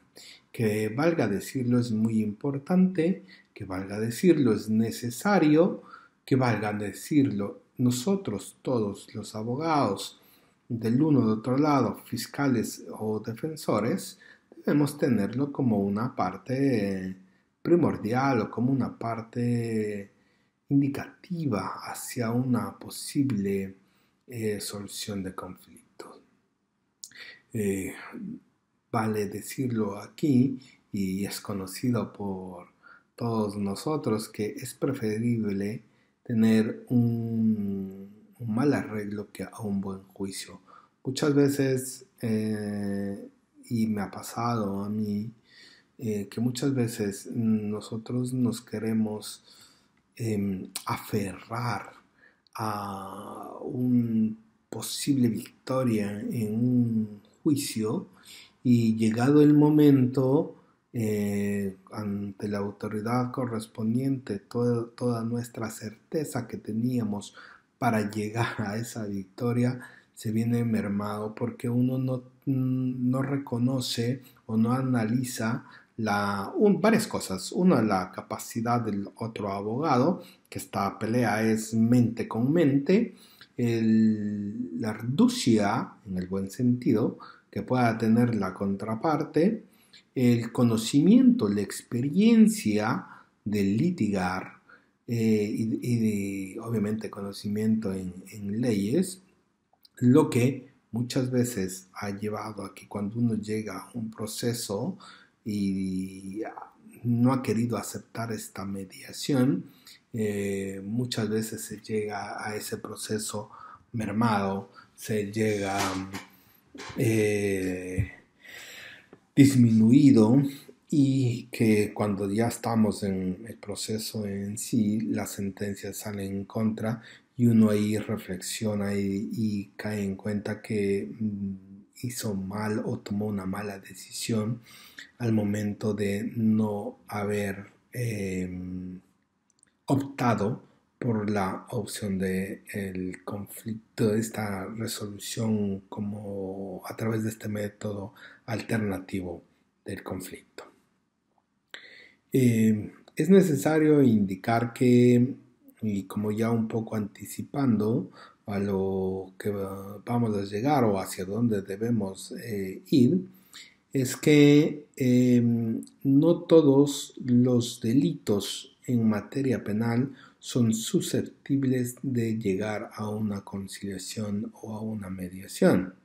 Que valga decirlo, es muy importante que valga decirlo, es necesario que valga decirlo. Nosotros, todos los abogados del uno o de otro lado, fiscales o defensores, debemos tenerlo como una parte primordial o como una parte indicativa hacia una posible eh, solución de conflicto. Eh, vale decirlo aquí y es conocido por todos nosotros que es preferible tener un, mal arreglo que a un buen juicio. Muchas veces, eh, y me ha pasado a mí, eh, que muchas veces nosotros nos queremos em, aferrar a una posible victoria en un juicio y llegado el momento eh, ante la autoridad correspondiente toda nuestra certeza que teníamos para llegar a esa victoria se viene mermado porque uno no, mm, reconoce o no analiza la, varias cosas. Una, la capacidad del otro abogado, que esta pelea es mente con mente. la arducia, en el buen sentido, que pueda tener la contraparte el conocimiento, la experiencia eh, de litigar y, obviamente conocimiento en, leyes, lo que muchas veces ha llevado a que cuando uno llega a un proceso y no ha querido aceptar esta mediación, eh, muchas veces se llega a ese proceso mermado, se llega eh, disminuido y que cuando ya estamos en el proceso en sí, las sentencias salen en contra y uno ahí reflexiona y, cae en cuenta que mm, hizo mal o tomó una mala decisión al momento de no haber em, optado por la opción del de conflicto, de esta resolución como a través de este método alternativo del conflicto. Eh, es necesario indicar que, y como ya un poco anticipando a lo que vamos a llegar o hacia dónde debemos eh, ir, es que em, no todos los delitos en materia penal son susceptibles de llegar a una conciliación o a una mediación.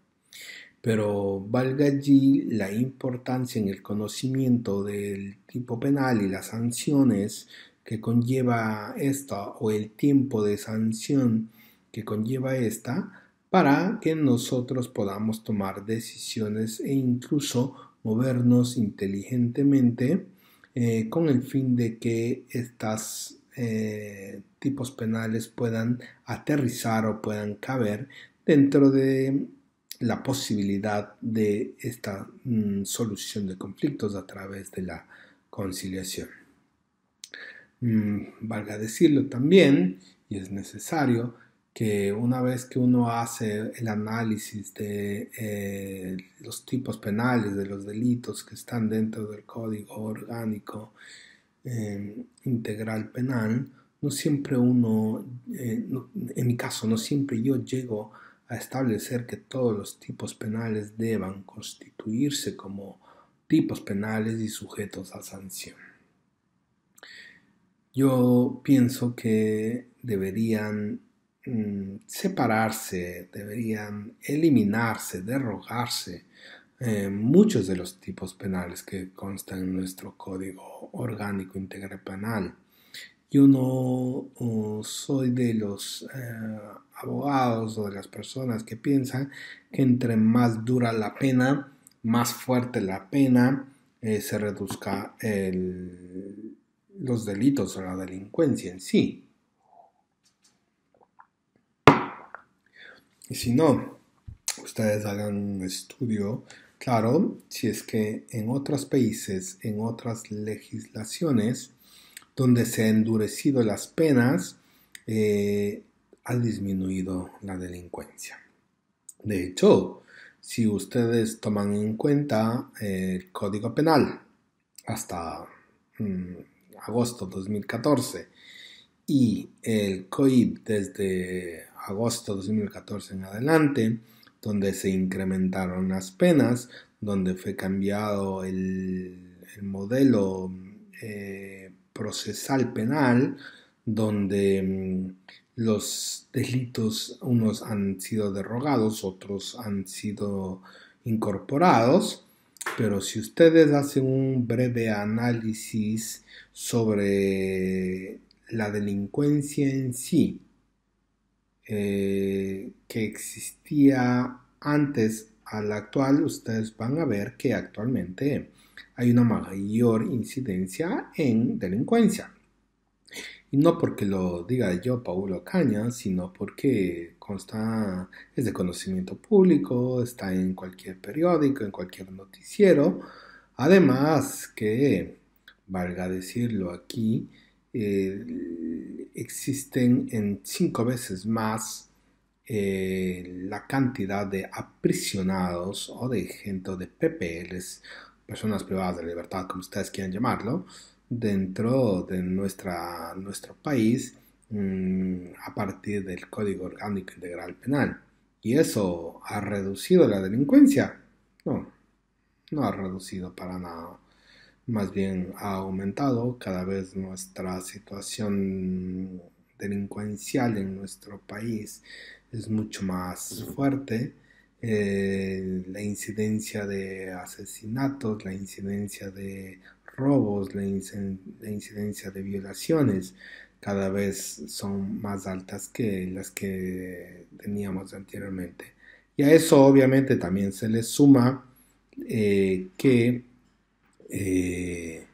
Pero valga allí la importancia en el conocimiento del tipo penal y las sanciones que conlleva esta o el tiempo de sanción que conlleva esta para que nosotros podamos tomar decisiones e incluso movernos inteligentemente eh, con el fin de que estas eh, tipos penales puedan aterrizar o puedan caber dentro de la posibilidad de esta mm, solución de conflictos a través de la conciliación. Mm, valga decirlo también, y es necesario, que una vez que uno hace el análisis de eh, los tipos penales, de los delitos que están dentro del código orgánico eh, integral penal, no siempre uno, eh, en mi caso, no siempre yo llego a establecer que todos los tipos penales deban constituirse como tipos penales y sujetos a sanción. Yo pienso que deberían mm, separarse, deberían eliminarse, derrogarse eh, muchos de los tipos penales que constan en nuestro Código Orgánico Integral Penal. Yo no soy de los eh, abogados o de las personas que piensan que entre más dura la pena, más fuerte la pena, eh, se reduzca los delitos o la delincuencia en sí. Y si no, ustedes hagan un estudio Claro, si es que en otros países, en otras legislaciones, donde se han endurecido las penas, eh, ha disminuido la delincuencia. De hecho, si ustedes toman en cuenta el Código Penal hasta mm, agosto agosto 2014 y el COIP desde agosto 2014 en adelante, donde se incrementaron las penas, donde fue cambiado el, modelo eh, procesal penal, donde mm, los delitos, unos han sido derogados, otros han sido incorporados, pero si ustedes hacen un breve análisis sobre la delincuencia en sí eh, que existía antes al actual, ustedes van a ver que actualmente hay una mayor incidencia en delincuencia. Y no porque lo diga yo, Paulo Caña, sino porque consta, es de conocimiento público, está en cualquier periódico, en cualquier noticiero. Además que, valga decirlo aquí, eh, existen en cinco veces más eh, la cantidad de aprisionados o de gente de PPLs, personas privadas de libertad, como ustedes quieran llamarlo, dentro de nuestra, nuestro país mm, a partir del Código Orgánico Integral Penal. ¿Y eso ha reducido la delincuencia? No, no ha reducido para nada más bien ha aumentado cada vez nuestra situación delincuencial en nuestro país es mucho más fuerte eh, la incidencia de asesinatos la incidencia de robos la, incidencia de violaciones cada vez son más altas que las que teníamos anteriormente y a eso obviamente también se le suma eh, que eh,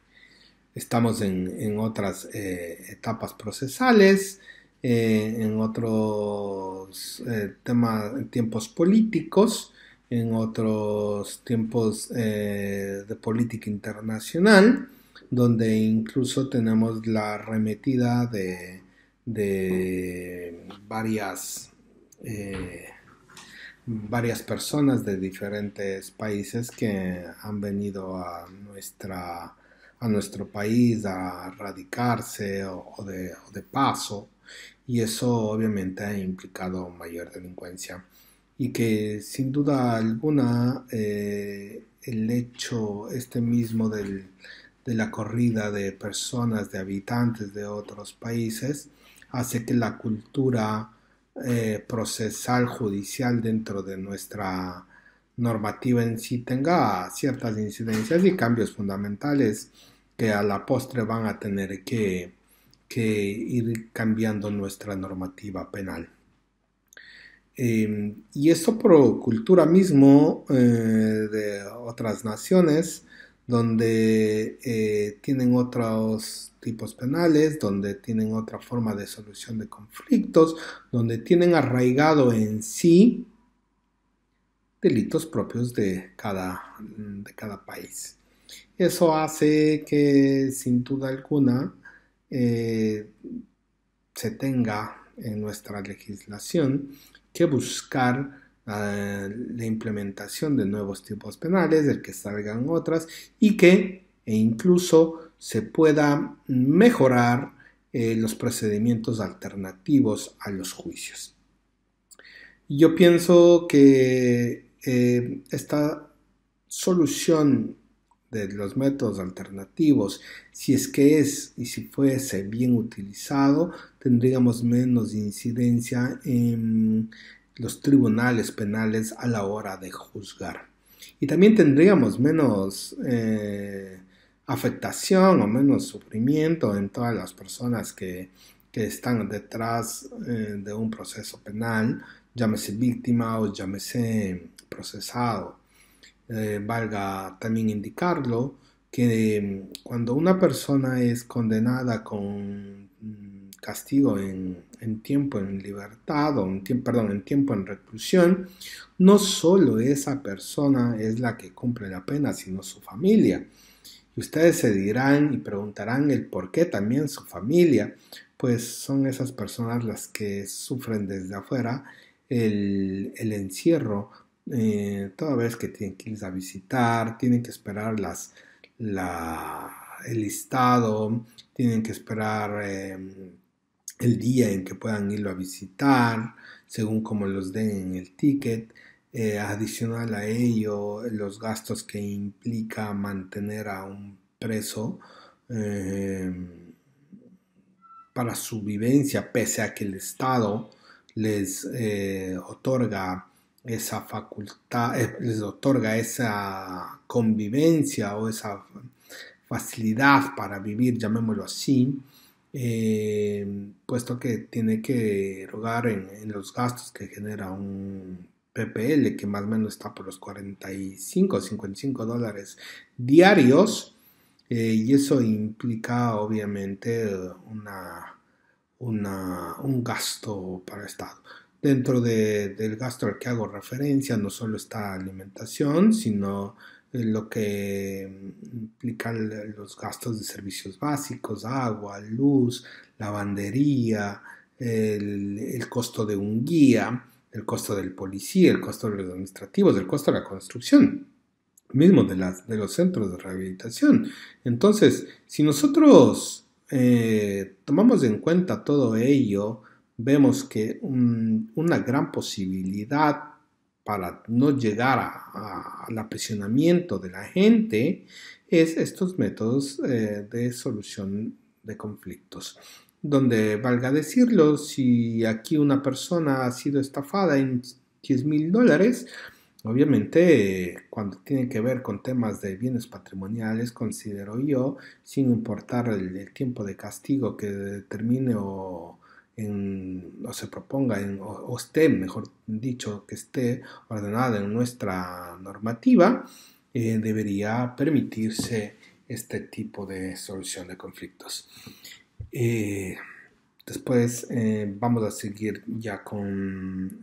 estamos en, otras eh, etapas procesales, eh, en otros temas, tiempos políticos, en otros tiempos de política internacional, donde incluso tenemos la remetida de, de varias varias personas de diferentes países que han venido a nuestra a nuestro país a radicarse o, de, paso y eso obviamente ha implicado mayor delincuencia y que sin duda alguna eh, el hecho este mismo del, de la corrida de personas de habitantes de otros países hace que la cultura eh, procesal judicial dentro de nuestra normativa en sí tenga ciertas incidencias y cambios fundamentales que a la postre van a tener que, ir cambiando nuestra normativa penal. Em, y eso por cultura mismo eh, de otras naciones donde eh, tienen otros tipos penales, donde tienen otra forma de solución de conflictos, donde tienen arraigado en sí delitos propios de cada, de cada país. Eso hace que sin duda alguna eh, se tenga en nuestra legislación que buscar la implementación de nuevos tipos penales, de que salgan otras y que e incluso se pueda mejorar eh, los procedimientos alternativos a los juicios. Yo pienso que eh, esta solución de los métodos alternativos, si es que es y si fuese bien utilizado, tendríamos menos incidencia en los tribunales penales a la hora de juzgar. Y también tendríamos menos eh, afectación o menos sufrimiento en todas las personas que, están detrás eh, de un proceso penal, llámese víctima o llámese procesado. Eh, valga también indicarlo que mm, cuando una persona es condenada con castigo en, tiempo en libertad o en tiempo, perdón, en tiempo en reclusión, no solo esa persona es la que cumple la pena, sino su familia. Y ustedes se dirán y preguntarán el por qué también su familia, pues son esas personas las que sufren desde afuera el, encierro, eh, toda vez que tienen que irse a visitar, tienen que esperar las, el listado, tienen que esperar em, el día en que puedan irlo a visitar, según como los den en el ticket. Eh, adicional a ello, los gastos que implica mantener a un preso em, para su vivencia, pese a que el Estado les eh, otorga esa facultad, eh, les otorga esa convivencia o esa facilidad para vivir, llamémoslo así, Em, puesto que tiene que rogar en, los gastos que genera un PPL, que más o menos está por los 45 o 55 dólares diarios, eh, y eso implica obviamente una, una, un gasto para Estado. Dentro del gasto al que hago referencia no solo está alimentación, sino eh, lo que mm, implica los gastos de servicios básicos, agua, luz, lavandería, el, costo de un guía, el costo del policía, el costo de los administrativos, el costo de la construcción, mismo de, los centros de rehabilitación. Entonces, si nosotros eh, tomamos en cuenta todo ello, vemos que una gran posibilidad para no llegar al aprisionamiento de la gente es estos métodos eh, de solución de conflictos. Donde valga decirlo, si aquí una persona ha sido estafada en 10 mil dólares, Obviamente, cuando tiene que ver con temas de bienes patrimoniales, considero yo, sin importar el, tiempo de castigo que determine o, en, o se proponga, en, o, esté, mejor dicho, que esté ordenada en nuestra normativa, eh, debería permitirse este tipo de solución de conflictos. Eh, después eh, vamos a seguir ya con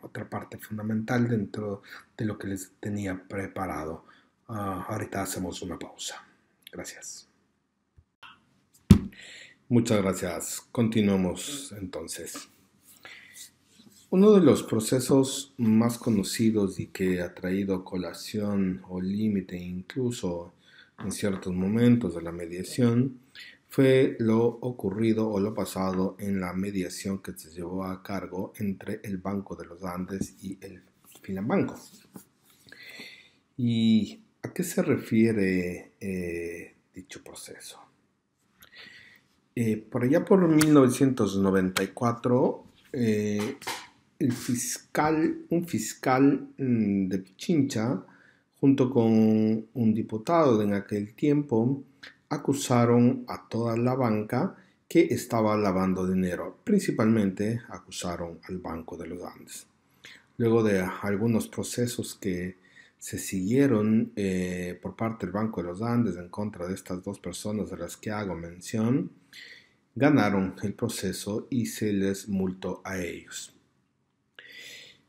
otra parte fundamental dentro de lo que les tenía preparado. Ah, ahorita hacemos una pausa. Gracias. Muchas gracias. Continuamos entonces. Uno de los procesos más conocidos y que ha traído colación o límite incluso en ciertos momentos de la mediación fue lo ocurrido o lo pasado en la mediación que se llevó a cargo entre el Banco de los Andes y el Finanbanco. ¿Y a qué se refiere eh, dicho proceso? Eh, por allá por 1994, eh, el fiscal, un fiscal mm, de Pichincha, junto con un diputado de en aquel tiempo, acusaron a toda la banca que estaba lavando dinero. Principalmente acusaron al Banco de los Andes. Luego de algunos procesos que se siguieron eh, por parte del Banco de los Andes en contra de estas dos personas de las que hago mención, ganaron el proceso y se les multó a ellos.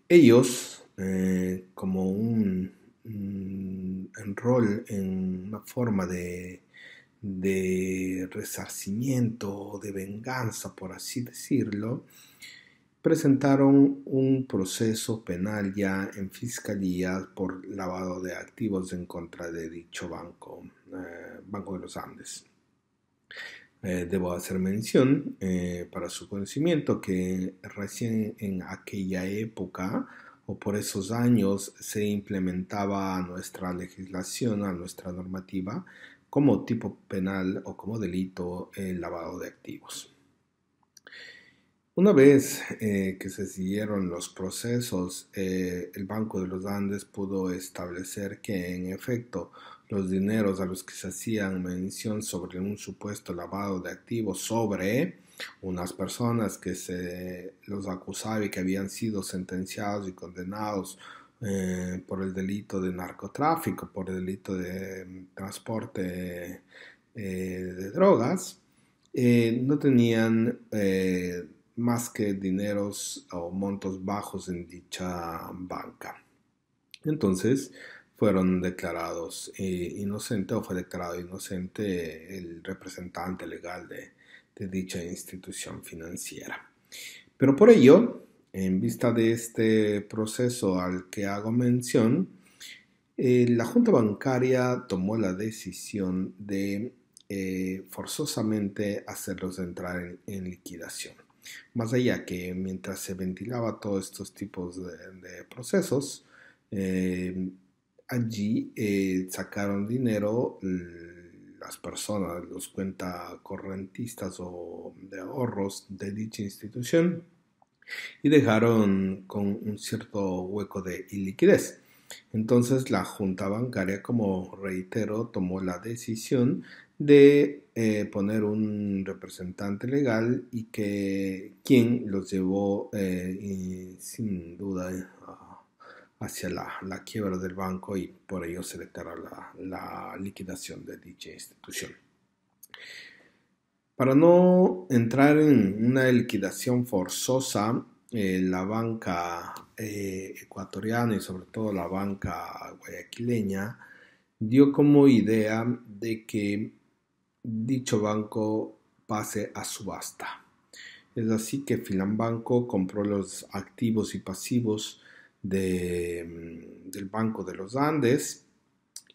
Ellos, eh, como un, mm, rol en una forma de, de resarcimiento, de venganza, por así decirlo, presentaron un proceso penal ya en fiscalía por lavado de activos en contra de dicho banco, eh, Banco de los Andes. Eh, debo hacer mención eh, para su conocimiento que recién en aquella época o por esos años se implementaba nuestra legislación, a nuestra normativa, como tipo penal o como delito el lavado de activos. Una vez eh, que se siguieron los procesos, el Banco de los Andes pudo establecer que en efecto los dineros a los que se hacían mención sobre un supuesto lavado de activos sobre unas personas que se los acusaba y que habían sido sentenciados y condenados eh, por el delito de narcotráfico, por el delito de mm, transporte eh, de drogas, eh, no tenían más que dineros o montos bajos en dicha banca. Entonces, fueron declarados eh, inocentes o fue declarado inocente el representante legal de, dicha institución financiera. Pero por ello, en vista de este proceso al que hago mención, eh, la Junta Bancaria tomó la decisión de eh, forzosamente hacerlos entrar en, liquidación. Más allá que mientras se ventilaba todos estos tipos de, procesos, allí eh, sacaron dinero las personas, los correntistas o de ahorros de dicha institución y dejaron con un cierto hueco de iliquidez. Entonces la Junta Bancaria, como reitero, tomó la decisión de eh, poner un representante legal y que quien los llevó eh, sin duda ah, hacia la, quiebra del banco y por ello se declara la, liquidación de dicha institución. Para no entrar en una liquidación forzosa, eh, la banca eh, ecuatoriana y sobre todo la banca guayaquileña dio como idea de que dicho banco pase a subasta. Es así que Filambanco compró los activos y pasivos de, mm, del Banco de los Andes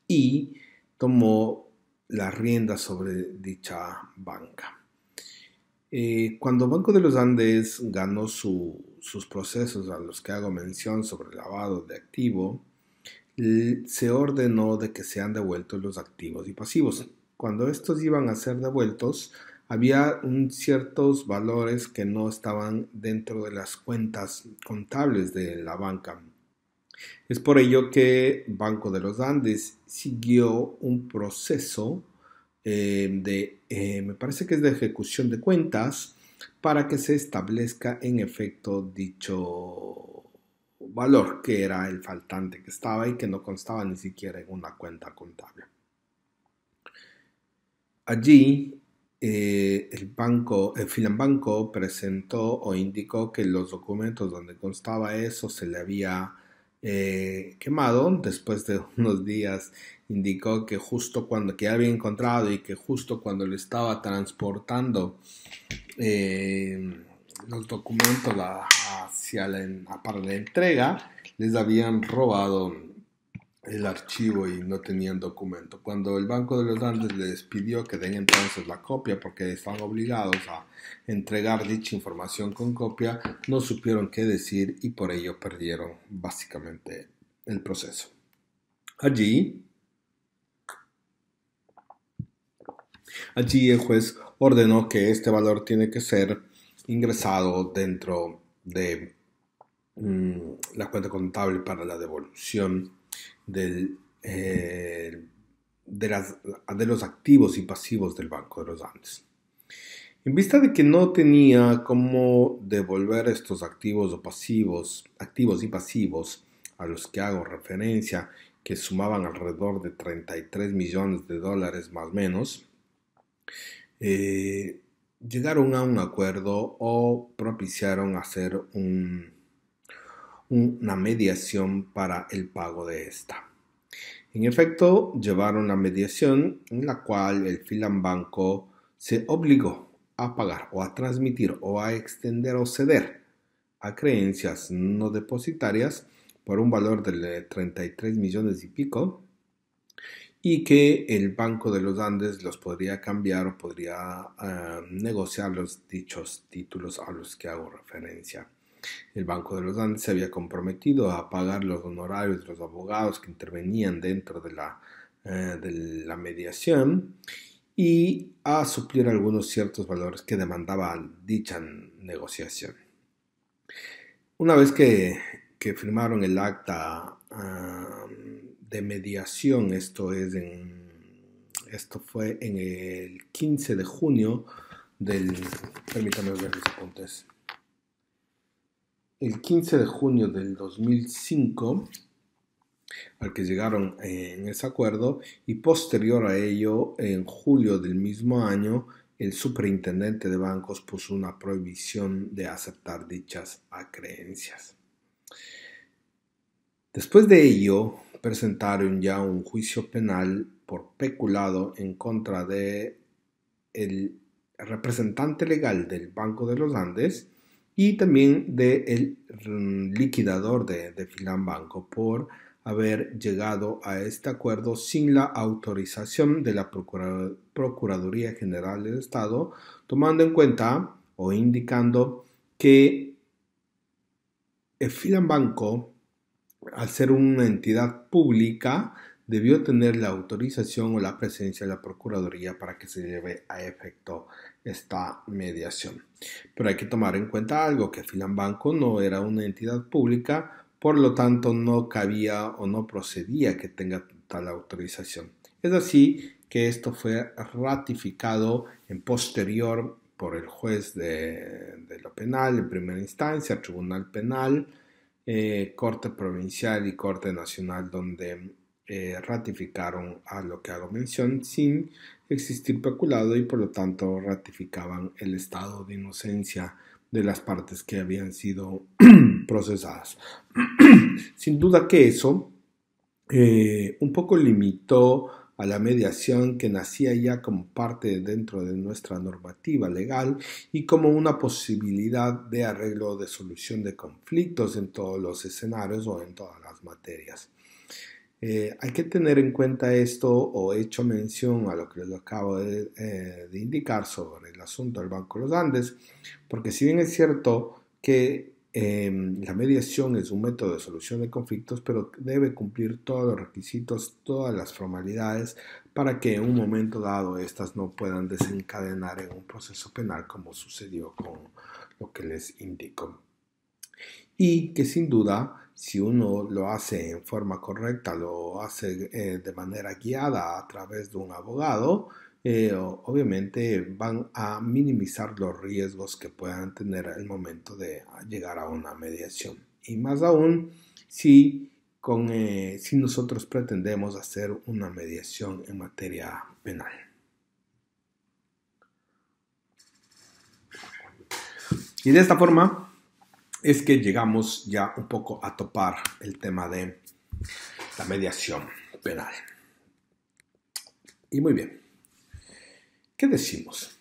y tomó la rienda sobre dicha banca. Eh, cuando Banco de los Andes ganó sus procesos a los que hago mención sobre lavado de activo, se ordenó de que sean devueltos los activos y pasivos. Cuando estos iban a ser devueltos, había ciertos valores que no estaban dentro de las cuentas contables de la banca. Es por ello que Banco de los Andes siguió un proceso eh, de, eh, me parece que es de ejecución de cuentas, para que se establezca en efecto dicho valor que era el faltante que estaba y que no constaba ni siquiera en una cuenta contable. Allí eh, el banco, el filambanco presentó o indicó que los documentos donde constaba eso se le había eh, quemado. Después de unos días indicó que justo cuando que había encontrado y que justo cuando le estaba transportando eh, los documentos hacia la, para la entrega les habían robado el archivo y no tenían documento. Cuando el Banco de los Andes les pidió que den entonces la copia porque estaban obligados a entregar dicha información con copia, no supieron qué decir y por ello perdieron básicamente el proceso. Allí, allí el juez ordenó que este valor tiene que ser ingresado dentro de mm, la cuenta contable para la devolución eh, de, los activos y pasivos del Banco de los Andes. En vista de que no tenía cómo devolver estos activos o pasivos, activos y pasivos a los que hago referencia, que sumaban alrededor de 33 millones de dólares más o menos, eh, llegaron a un acuerdo o propiciaron hacer un, una mediación para el pago de esta. En efecto, llevaron la mediación en la cual el banco se obligó a pagar o a transmitir o a extender o ceder a creencias no depositarias por un valor de 33 millones y pico y que el Banco de los Andes los podría cambiar o podría eh, negociar los dichos títulos a los que hago referencia. El Banco de los Andes se había comprometido a pagar los honorarios de los abogados que intervenían dentro de la, eh, de la mediación y a suplir algunos ciertos valores que demandaba dicha negociación. Una vez que, firmaron el acta de mediación, esto, es esto fue en el 15 de junio del... Permítanme ver los apuntes el 15 de junio del 2005 al que llegaron eh, en ese acuerdo y posterior a ello, en julio del mismo año, el superintendente de bancos puso una prohibición de aceptar dichas acreencias. Después de ello, presentaron ya un juicio penal por peculado en contra de el representante legal del Banco de los Andes y también del mm, liquidador de, de Banco por haber llegado a este acuerdo sin la autorización de la Procuraduría General del Estado, tomando en cuenta o indicando que el eh, Banco al ser una entidad pública, debió tener la autorización o la presencia de la Procuraduría para que se lleve a efecto esta mediación. Pero hay que tomar en cuenta algo, que Filambanco no era una entidad pública, por lo tanto no cabía o no procedía que tenga tal autorización. Es así que esto fue ratificado en posterior por el juez de, lo penal en primera instancia, Tribunal Penal, eh, Corte Provincial y Corte Nacional, donde eh, ratificaron a lo que hago mención sin existir peculado y por lo tanto ratificaban el estado de inocencia de las partes que habían sido procesadas. sin duda que eso eh, un poco limitó a la mediación que nacía ya como parte dentro de nuestra normativa legal y como una posibilidad de arreglo de solución de conflictos en todos los escenarios o en todas las materias. Eh, hay que tener en cuenta esto o he hecho mención a lo que les acabo eh, de, indicar sobre el asunto del Banco de los Andes, porque si bien es cierto que em, la mediación es un método de solución de conflictos, pero debe cumplir todos los requisitos, todas las formalidades para que en un momento dado estas no puedan desencadenar en un proceso penal como sucedió con lo que les indico. Y que sin duda si uno lo hace en forma correcta, lo hace eh, de manera guiada a través de un abogado, eh, obviamente van a minimizar los riesgos que puedan tener al momento de llegar a una mediación. Y más aún si, con, eh, si nosotros pretendemos hacer una mediación en materia penal. Y de esta forma es que llegamos ya un poco a topar el tema de la mediación penal. Y muy bien, ¿qué decimos?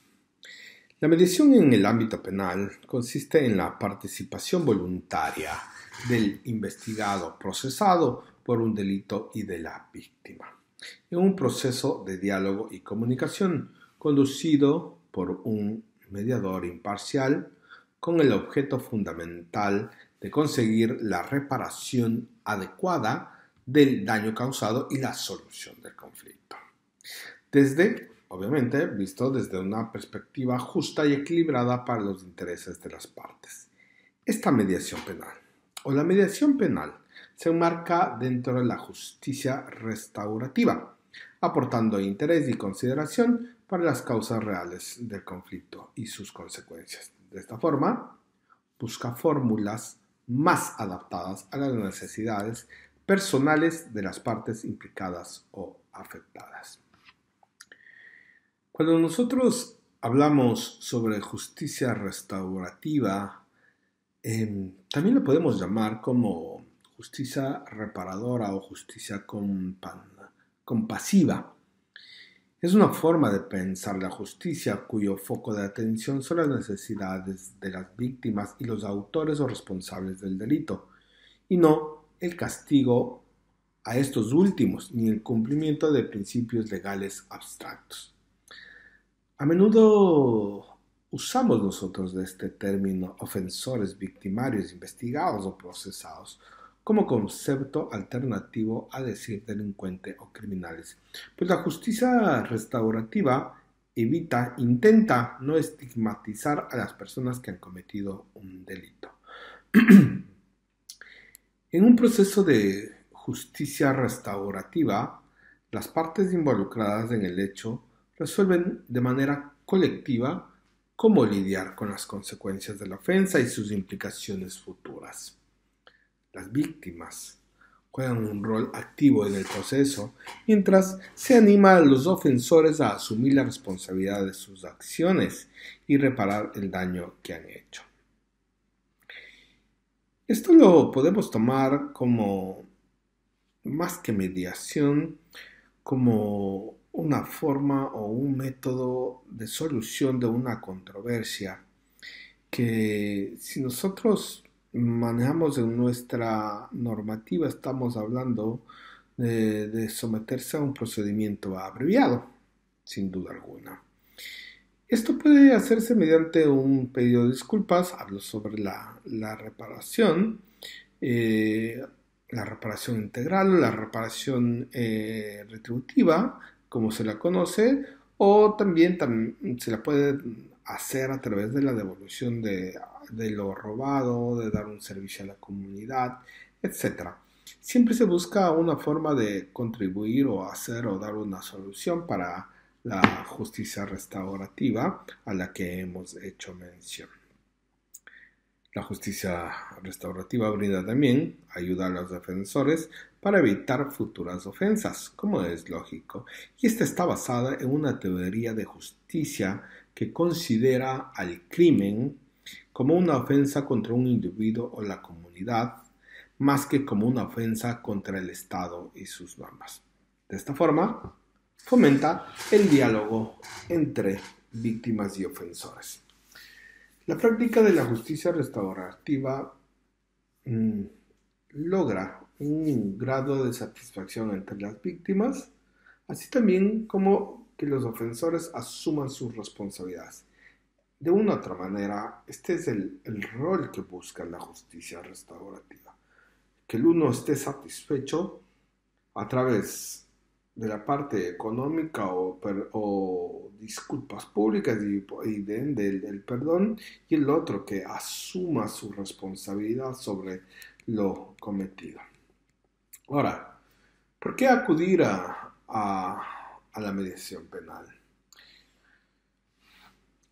La mediación en el ámbito penal consiste en la participación voluntaria del investigado procesado por un delito y de la víctima, en un proceso de diálogo y comunicación conducido por un mediador imparcial con el objeto fundamental de conseguir la reparación adecuada del daño causado y la solución del conflicto. Desde, obviamente, visto desde una perspectiva justa y equilibrada para los intereses de las partes. Esta mediación penal o la mediación penal se enmarca dentro de la justicia restaurativa, aportando interés y consideración para las causas reales del conflicto y sus consecuencias. De esta forma, busca fórmulas más adaptadas a las necesidades personales de las partes implicadas o afectadas. Cuando nosotros hablamos sobre justicia restaurativa, em, también lo podemos llamar como justicia reparadora o justicia compasiva. Es una forma de pensar la justicia cuyo foco de atención son las necesidades de las víctimas y los autores o responsables del delito, y no el castigo a estos últimos ni el cumplimiento de principios legales abstractos. A menudo usamos nosotros de este término ofensores, victimarios, investigados o procesados como concepto alternativo a decir delincuente o criminales. Pues la justicia restaurativa evita, intenta no estigmatizar a las personas que han cometido un delito. en un proceso de justicia restaurativa, las partes involucradas en el hecho resuelven de manera colectiva cómo lidiar con las consecuencias de la ofensa y sus implicaciones futuras. Las víctimas juegan un rol activo en el proceso mientras se anima a los ofensores a asumir la responsabilidad de sus acciones y reparar el daño que han hecho. Esto lo podemos tomar como más que mediación, como una forma o un método de solución de una controversia que si nosotros manejamos en nuestra normativa, estamos hablando de, someterse a un procedimiento abreviado, sin duda alguna. Esto puede hacerse mediante un pedido de disculpas, hablo sobre la, reparación, eh, la reparación integral la reparación eh, retributiva, como se la conoce, o también, también se la puede hacer a través de la devolución de de lo robado, de dar un servicio a la comunidad, etc. Siempre se busca una forma de contribuir o hacer o dar una solución para la justicia restaurativa a la que hemos hecho mención. La justicia restaurativa brinda también ayuda a los defensores para evitar futuras ofensas, como es lógico, y esta está basada en una teoría de justicia que considera al crimen como una ofensa contra un individuo o la comunidad, más que como una ofensa contra el Estado y sus normas. De esta forma, fomenta el diálogo entre víctimas y ofensores. La práctica de la justicia restaurativa mm, logra un grado de satisfacción entre las víctimas, así también como que los ofensores asuman sus responsabilidades. De una otra manera, este es el, rol que busca la justicia restaurativa, que el uno esté satisfecho a través de la parte económica o, o disculpas públicas y, del perdón, y el otro que asuma su responsabilidad sobre lo cometido. Ahora, ¿por qué acudir a, a la mediación penal?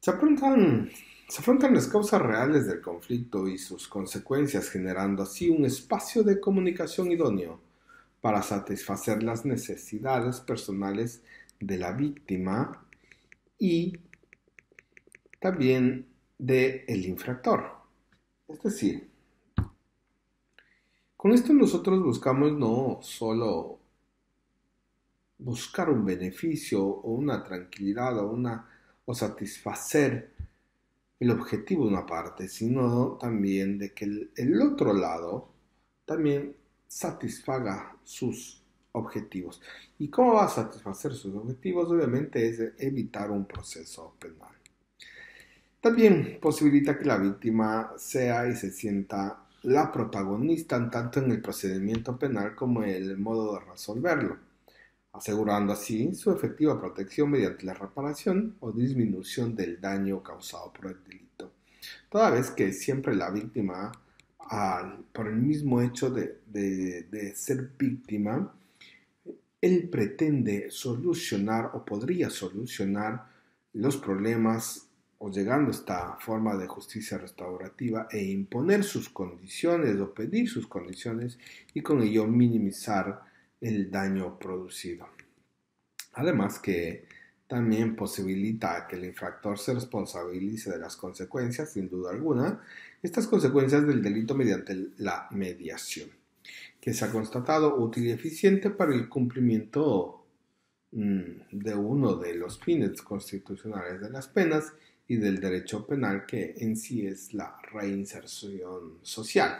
Se afrontan, las causas reales del conflicto y sus consecuencias, generando así un espacio de comunicación idóneo para satisfacer las necesidades personales de la víctima y también del el infractor. Es decir, con esto nosotros buscamos no solo buscar un beneficio o una tranquilidad o una o satisfacer el objetivo de una parte, sino también de que el, otro lado también satisfaga sus objetivos. ¿Y cómo va a satisfacer sus objetivos? Obviamente es evitar un proceso penal. También posibilita que la víctima sea y se sienta la protagonista tanto en el procedimiento penal como en el modo de resolverlo asegurando así su efectiva protección mediante la reparación o disminución del daño causado por el delito, toda vez que siempre la víctima, al, por el mismo hecho de, de ser víctima, él pretende solucionar o podría solucionar los problemas o llegando a esta forma de justicia restaurativa e imponer sus condiciones o pedir sus condiciones y con ello minimizar el daño producido. Además que también posibilita que el infractor se responsabilice de las consecuencias, sin duda alguna, estas consecuencias del delito mediante la mediación, que se ha constatado útil y eficiente para el cumplimiento mm, de uno de los fines constitucionales de las penas y del derecho penal que en sí es la reinserción social,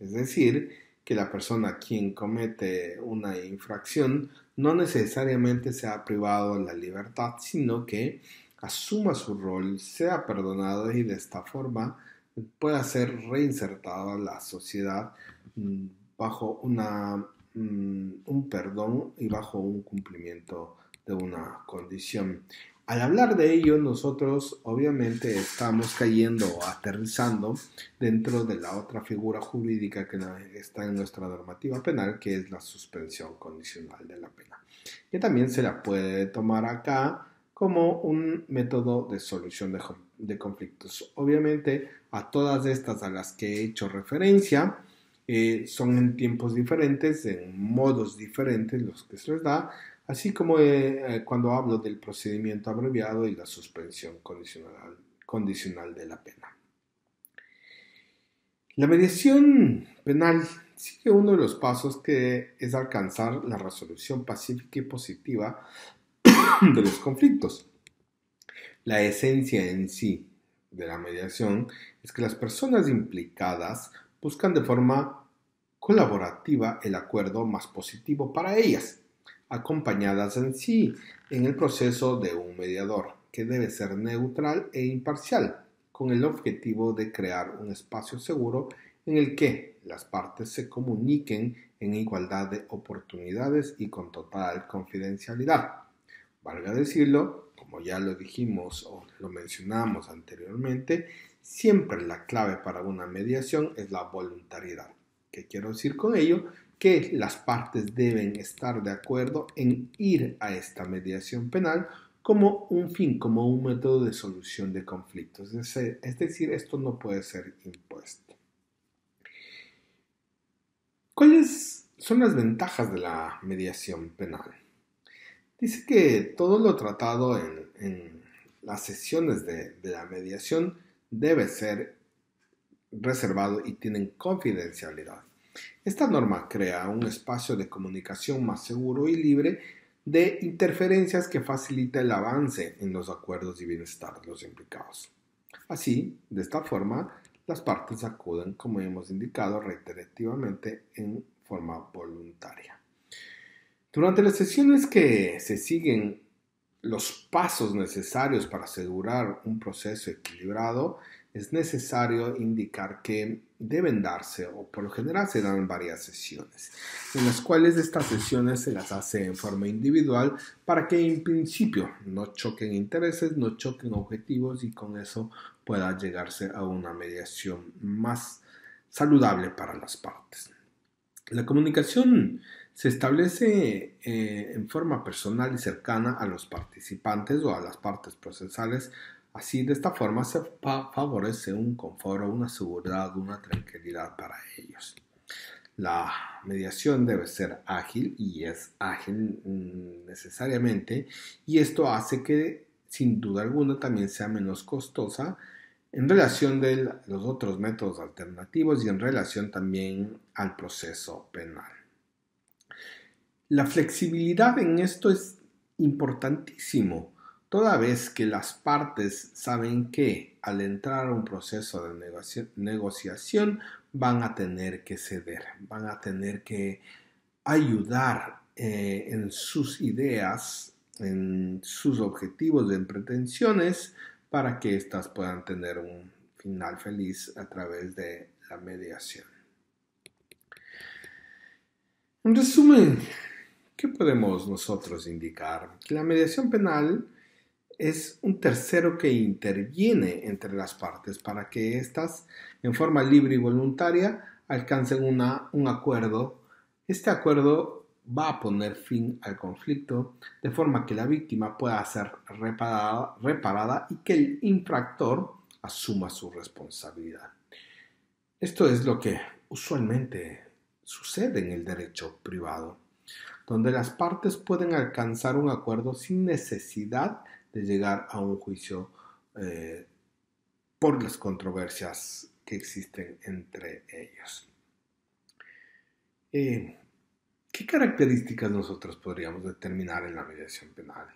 es decir, que la persona quien comete una infracción no necesariamente sea privado de la libertad, sino que asuma su rol, sea perdonado y de esta forma pueda ser reinsertado a la sociedad mm, bajo una, mm, un perdón y bajo un cumplimiento de una condición. Al hablar de ello, nosotros obviamente estamos cayendo o aterrizando dentro de la otra figura jurídica que está en nuestra normativa penal, que es la suspensión condicional de la pena, Y también se la puede tomar acá como un método de solución de, conflictos. Obviamente, a todas estas a las que he hecho referencia, eh, son en tiempos diferentes, en modos diferentes los que se les da, así como eh, eh, cuando hablo del procedimiento abreviado y la suspensión condicional, condicional de la pena. La mediación penal sigue uno de los pasos que es alcanzar la resolución pacífica y positiva de los conflictos. La esencia en sí de la mediación es que las personas implicadas buscan de forma colaborativa el acuerdo más positivo para ellas acompañadas en sí en el proceso de un mediador, que debe ser neutral e imparcial, con el objetivo de crear un espacio seguro en el que las partes se comuniquen en igualdad de oportunidades y con total confidencialidad. Valga decirlo, como ya lo dijimos o lo mencionamos anteriormente, siempre la clave para una mediación es la voluntariedad. ¿Qué quiero decir con ello? que las partes deben estar de acuerdo en ir a esta mediación penal como un fin, como un método de solución de conflictos. Es decir, esto no puede ser impuesto. ¿Cuáles son las ventajas de la mediación penal? Dice que todo lo tratado en, las sesiones de la mediación debe ser reservado y tienen confidencialidad. Esta norma crea un espacio de comunicación más seguro y libre de interferencias que facilita el avance en los acuerdos y bienestar de los implicados. Así, de esta forma, las partes acuden, como hemos indicado reiterativamente, en forma voluntaria. Durante las sesiones que se siguen los pasos necesarios para asegurar un proceso equilibrado, es necesario indicar que deben darse, o por lo general se dan varias sesiones, en las cuales estas sesiones se las hace en forma individual para que en principio no choquen intereses, no choquen objetivos y con eso pueda llegarse a una mediación más saludable para las partes. La comunicación se establece eh, en forma personal y cercana a los participantes o a las partes procesales Así, de esta forma, se favorece un confort, una seguridad, una tranquilidad para ellos. La mediación debe ser ágil y es ágil mm, necesariamente y esto hace que sin duda alguna también sea menos costosa en relación de los otros métodos alternativos y en relación también al proceso penal. La flexibilidad en esto es importantísimo toda vez que las partes saben que al entrar a un proceso de negociación van a tener que ceder, van a tener que ayudar eh, en sus ideas, en sus objetivos, en pretensiones, para que éstas puedan tener un final feliz a través de la mediación. En resumen, ¿qué podemos nosotros indicar? Que la mediación penal es un tercero que interviene entre las partes para que éstas, en forma libre y voluntaria, alcancen un acuerdo. Este acuerdo va a poner fin al conflicto de forma que la víctima pueda ser reparada, reparada y que el infractor asuma su responsabilidad. Esto es lo que usualmente sucede en el derecho privado, donde las partes pueden alcanzar un acuerdo sin necesidad de llegar a un juicio eh, por las controversias que existen entre ellos. Eh, ¿Qué características nosotros podríamos determinar en la mediación penal?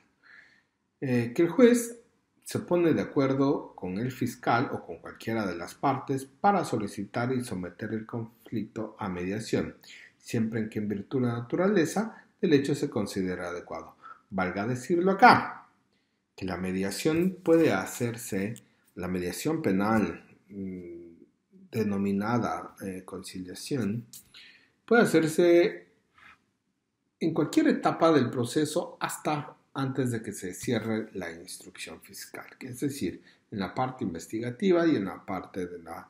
Eh, que el juez se pone de acuerdo con el fiscal o con cualquiera de las partes para solicitar y someter el conflicto a mediación, siempre en que en virtud de la naturaleza del hecho se considera adecuado. Valga decirlo acá, que la mediación puede hacerse, la mediación penal mm, denominada eh, conciliación, puede hacerse en cualquier etapa del proceso hasta antes de que se cierre la instrucción fiscal, es decir, en la parte investigativa y en la parte de la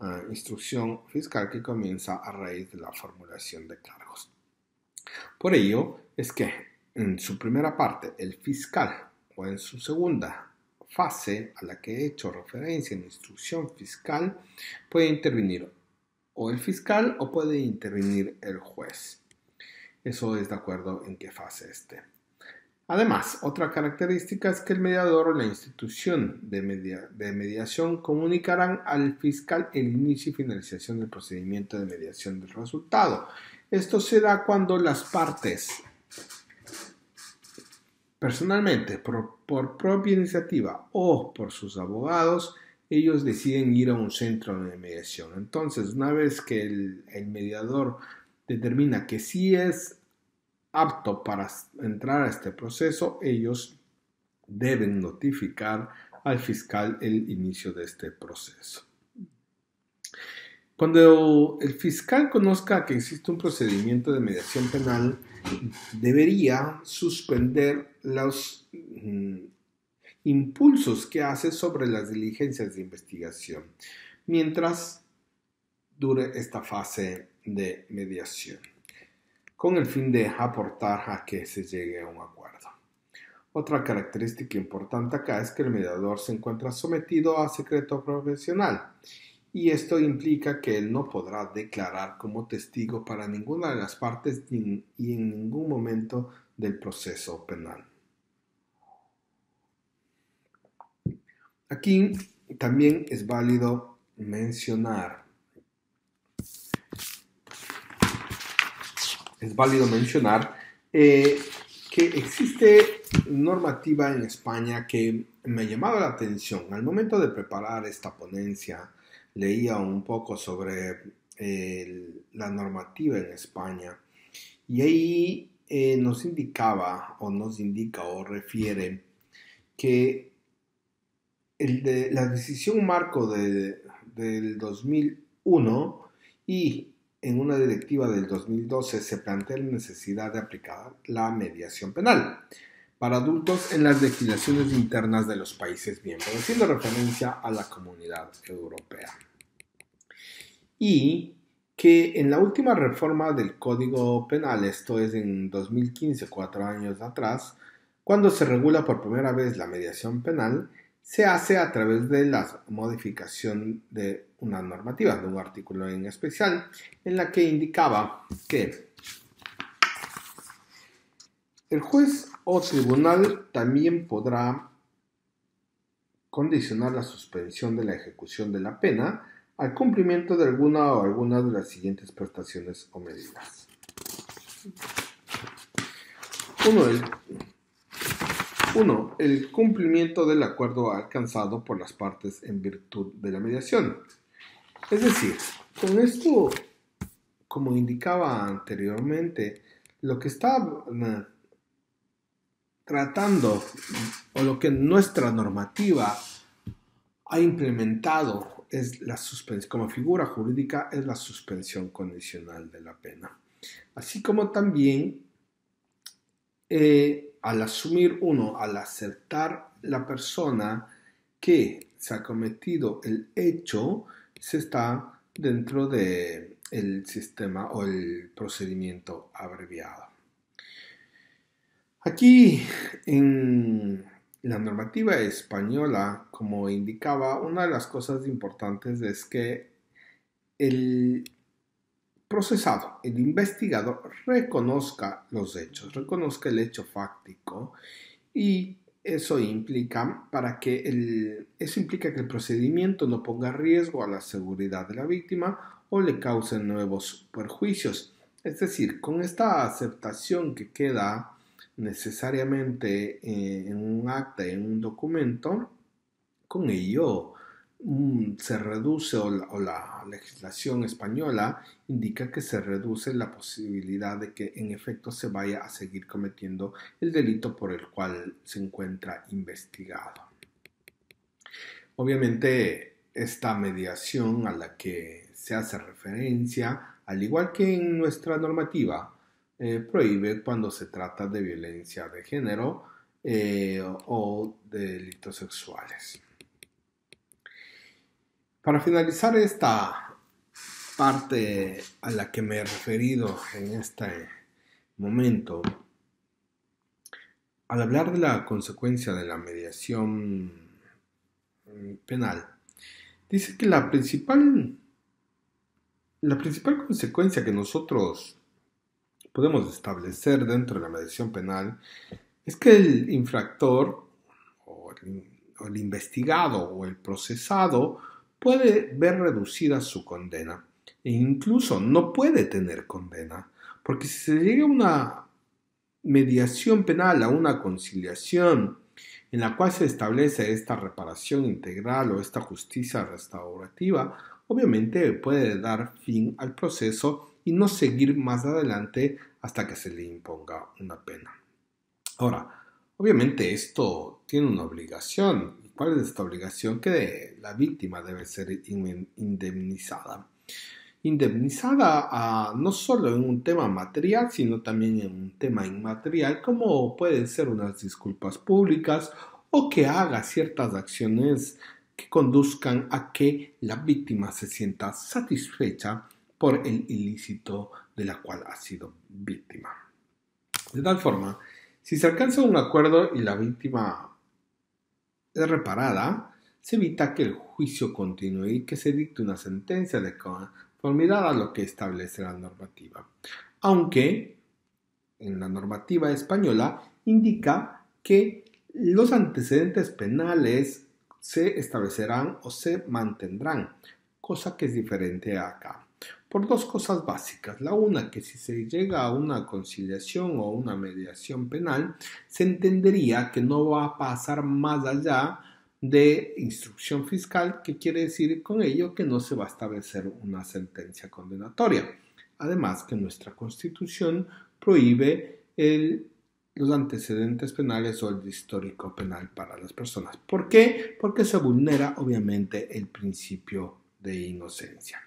ah, instrucción fiscal que comienza a raíz de la formulación de cargos. Por ello es que en su primera parte el fiscal o en su segunda fase a la que he hecho referencia en instrucción fiscal, puede intervenir o el fiscal o puede intervenir el juez. Eso es de acuerdo en qué fase esté. Además, otra característica es que el mediador o la institución de, de, mediación comunicarán al fiscal el inicio y finalización del procedimiento de mediación del resultado. Esto se da cuando las partes Personalmente, por, propia iniciativa o por sus abogados, ellos deciden ir a un centro de mediación. Entonces, una vez que el, el mediador determina que sí es apto para entrar a este proceso, ellos deben notificar al fiscal el inicio de este proceso. Cuando el fiscal conozca que existe un procedimiento de mediación penal, debería suspender los mm, impulsos que hace sobre las diligencias de investigación mientras dure esta fase de mediación, con el fin de aportar a que se llegue a un acuerdo. Otra característica importante acá es que el mediador se encuentra sometido a secreto profesional y esto implica que él no podrá declarar como testigo para ninguna de las partes y en ningún momento del proceso penal. Aquí también es válido mencionar es válido mencionar eh, que existe normativa en España que me llamaba la atención al momento de preparar esta ponencia leía un poco sobre la normativa en España y ahí eh, nos indicaba o nos indica o refiere que la decisión marco del 2001 y en una directiva del 2012 se plantea la necesidad de aplicar la mediación penal para adultos en las legislaciones internas de los países miembros, haciendo referencia a la comunidad europea. Y que en la última reforma del Código Penal, esto es en 2015, cuatro años atrás, cuando se regula por primera vez la mediación penal, se hace a través de la modificación de una normativa, de un artículo en especial, en la que indicaba que el juez o tribunal también podrá condicionar la suspensión de la ejecución de la pena al cumplimiento de alguna o alguna de las siguientes prestaciones o medidas. Uno, el, el cumplimiento del acuerdo alcanzado por las partes en virtud de la mediación. Es decir, con esto, como indicaba anteriormente, lo que está tratando o lo que nuestra normativa ha implementado es la como figura jurídica es la suspensión condicional de la pena. Así como también eh, al asumir uno, al aceptar la persona que se ha cometido el hecho, se está dentro del sistema o el procedimiento abreviado. Aquí en la normativa española, como indicaba, una de las cosas importantes es que el procesado, el investigador, reconozca los hechos, reconozca el hecho fáctico y eso implica para que el, eso implica que el procedimiento no ponga riesgo a la seguridad de la víctima o le cause nuevos perjuicios. Es decir, con esta aceptación que queda necesariamente eh, en un acta, en un documento, con ello mm, se reduce o la, legislación española indica que se reduce la posibilidad de que en efecto se vaya a seguir cometiendo el delito por el cual se encuentra investigado. Obviamente esta mediación a la que se hace referencia, al igual que en nuestra normativa eh, prohíbe cuando se trata de violencia de género eh, o de delitos sexuales. Para finalizar esta parte a la que me he referido en este momento, al hablar de la consecuencia de la mediación penal, dice que la principal, la principal consecuencia que nosotros podemos establecer dentro de la mediación penal es que el infractor o el, investigado o el procesado puede ver reducida su condena e incluso no puede tener condena, porque si se llega a una mediación penal a una conciliación en la cual se establece esta reparación integral o esta justicia restaurativa, obviamente puede dar fin al proceso y no seguir más adelante hasta que se le imponga una pena. Ahora, obviamente esto tiene una obligación. cuál es esta obligación? Que la víctima debe ser indemnizada. Indemnizada ah, no solo en un tema material, sino también en un tema inmaterial, como pueden ser unas disculpas públicas o que haga ciertas acciones que conduzcan a que la víctima se sienta satisfecha por el ilícito de la cual ha sido víctima. De tal forma, si se alcanza un acuerdo y la víctima es reparada, se evita que el juicio continúe y que se dicte una sentencia de conformidad a lo que establece la normativa. Aunque en la normativa española indica que los antecedentes penales se establecerán o se mantendrán, cosa que es diferente acá por dos cosas básicas. La una, que si se llega a una conciliación o una mediación penal, se entendería que no va a pasar más allá de instrucción fiscal, que quiere decir con ello que no se va a establecer una sentencia condenatoria. Además, que nuestra Constitución prohíbe los antecedentes penales o el histórico penal para las personas. ¿Por qué? Porque se vulnera obviamente el principio de inocencia.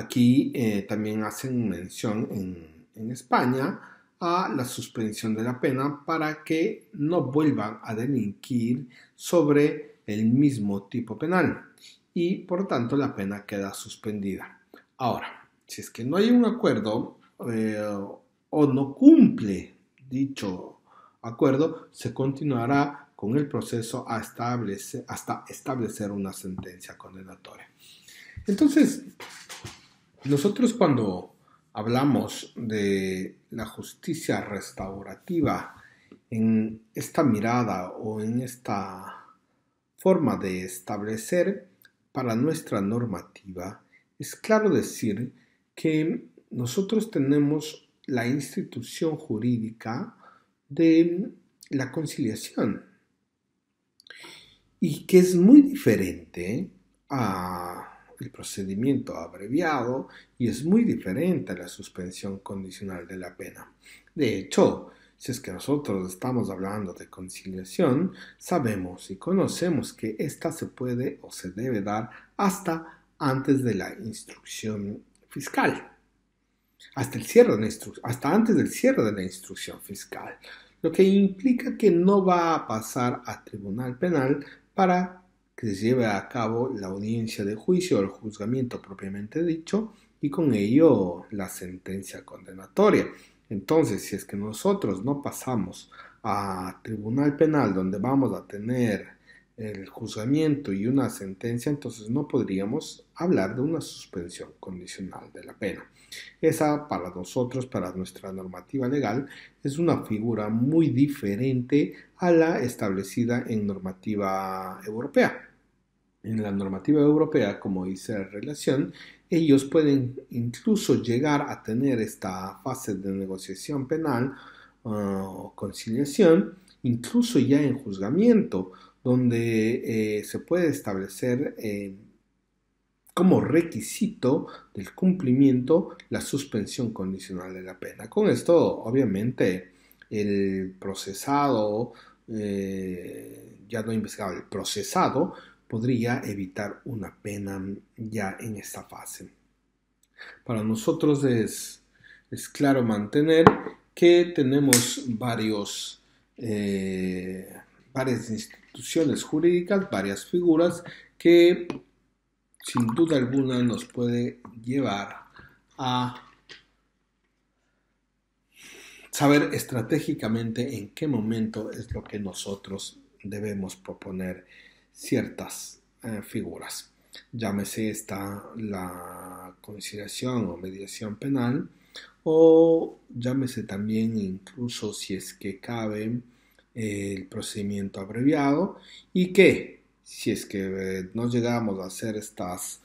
Aquí eh, también hacen mención en, España a la suspensión de la pena para que no vuelvan a delinquir sobre el mismo tipo penal y por tanto la pena queda suspendida. Ahora, si es que no hay un acuerdo eh, o no cumple dicho acuerdo, se continuará con el proceso hasta establecer una sentencia condenatoria. Entonces, nosotros cuando hablamos de la justicia restaurativa, en esta mirada o en esta forma de establecer para nuestra normativa, es claro decir que nosotros tenemos la institución jurídica de la conciliación y que es muy diferente a el procedimiento abreviado y es muy diferente a la suspensión condicional de la pena. De hecho, si es que nosotros estamos hablando de conciliación, sabemos y conocemos que ésta se puede o se debe dar hasta antes de la instrucción fiscal, hasta, el cierre de hasta antes del cierre de la instrucción fiscal, lo que implica que no va a pasar a tribunal penal para que se lleve a cabo la audiencia de juicio o el juzgamiento propiamente dicho y con ello la sentencia condenatoria. Entonces, si es que nosotros no pasamos a tribunal penal donde vamos a tener el juzgamiento y una sentencia, entonces no podríamos hablar de una suspensión condicional de la pena. Esa para nosotros, para nuestra normativa legal, es una figura muy diferente a la establecida en normativa europea. En la normativa europea, como dice la relación, ellos pueden incluso llegar a tener esta fase de negociación penal ah, o conciliación, incluso ya en juzgamiento, donde eh, se puede establecer eh, como requisito del cumplimiento la suspensión condicional de la pena. Con esto, obviamente, el procesado, eh, ya no investigado, el procesado podría evitar una pena ya en esta fase. Para nosotros es, claro mantener que tenemos varios, eh, varias instituciones jurídicas, varias figuras que sin duda alguna nos puede llevar a saber estratégicamente en qué momento es lo que nosotros debemos proponer ciertas eh, figuras. Llámese esta la conciliación o mediación penal o llámese también incluso si es que cabe el procedimiento abreviado y que si es que eh, no llegamos a hacer estas,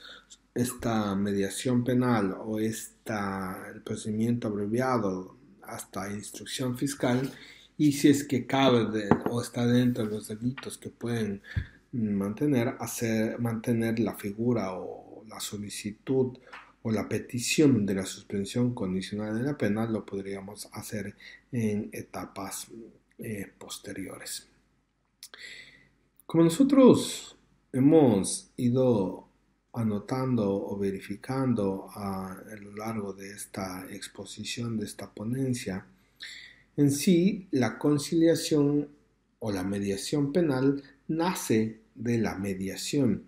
esta mediación penal o esta, el procedimiento abreviado hasta instrucción fiscal y si es que cabe o está dentro de los delitos que pueden mantener, hacer, mantener la figura o la solicitud o la petición de la suspensión condicional de la pena lo podríamos hacer en etapas eh, posteriores. Como nosotros hemos ido anotando o verificando a lo largo de esta exposición, de esta ponencia, en sí la conciliación o la mediación penal nace de la mediación.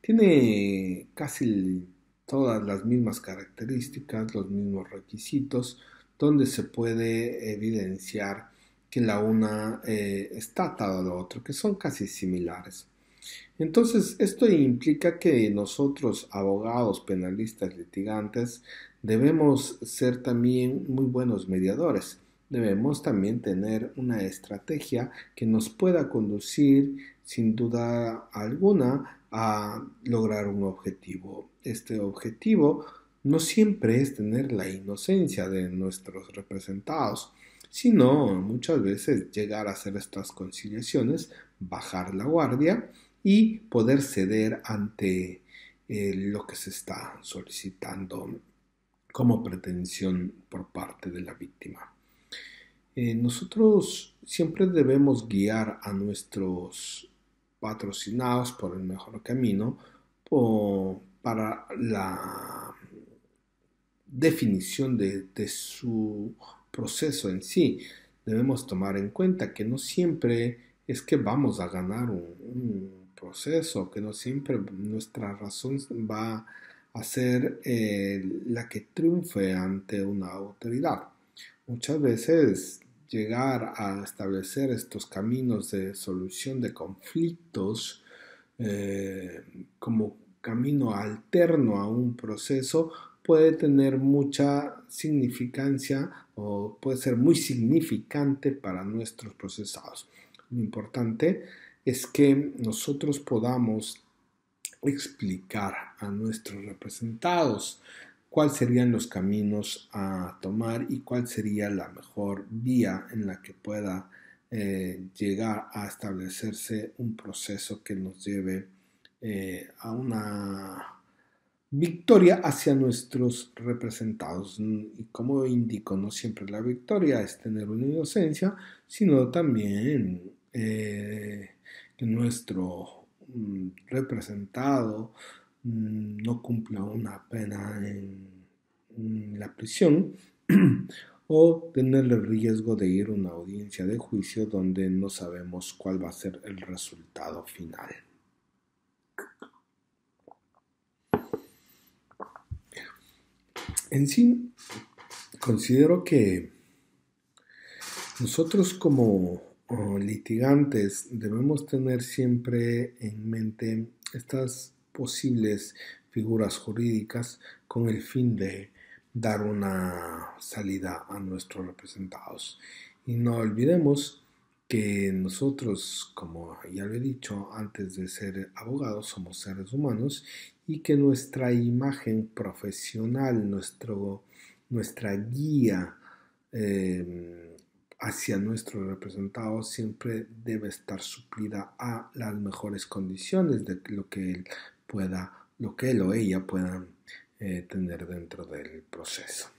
Tiene casi todas las mismas características, los mismos requisitos, donde se puede evidenciar que la una eh, está atada a la otra, que son casi similares. Entonces, esto implica que nosotros, abogados, penalistas, litigantes, debemos ser también muy buenos mediadores. Debemos también tener una estrategia que nos pueda conducir sin duda alguna a lograr un objetivo. Este objetivo no siempre es tener la inocencia de nuestros representados, sino muchas veces llegar a hacer estas conciliaciones, bajar la guardia y poder ceder ante eh, lo que se está solicitando como pretensión por parte de la víctima. Eh, nosotros siempre debemos guiar a nuestros patrocinados por el mejor camino para la definición de, su proceso en sí. Debemos tomar en cuenta que no siempre es que vamos a ganar un, proceso, que no siempre nuestra razón va a ser eh, la que triunfe ante una autoridad. Muchas veces llegar a establecer estos caminos de solución de conflictos eh, como camino alterno a un proceso puede tener mucha significancia o puede ser muy significante para nuestros procesados. Lo importante es que nosotros podamos explicar a nuestros representados cuáles serían los caminos a tomar y cuál sería la mejor vía en la que pueda eh, llegar a establecerse un proceso que nos lleve eh, a una victoria hacia nuestros representados. Y como indico, no siempre la victoria es tener una inocencia, sino también eh, que nuestro mm, representado Mm, no cumpla una pena en, la prisión o tener el riesgo de ir a una audiencia de juicio donde no sabemos cuál va a ser el resultado final. En sí, considero que nosotros como oh, litigantes debemos tener siempre en mente estas posibles figuras jurídicas con el fin de dar una salida a nuestros representados. Y no olvidemos que nosotros, como ya lo he dicho, antes de ser abogados somos seres humanos y que nuestra imagen profesional, nuestro, nuestra guía em, hacia nuestros representados siempre debe estar suplida a las mejores condiciones de lo que él pueda, lo que él o ella puedan eh, tener dentro del proceso.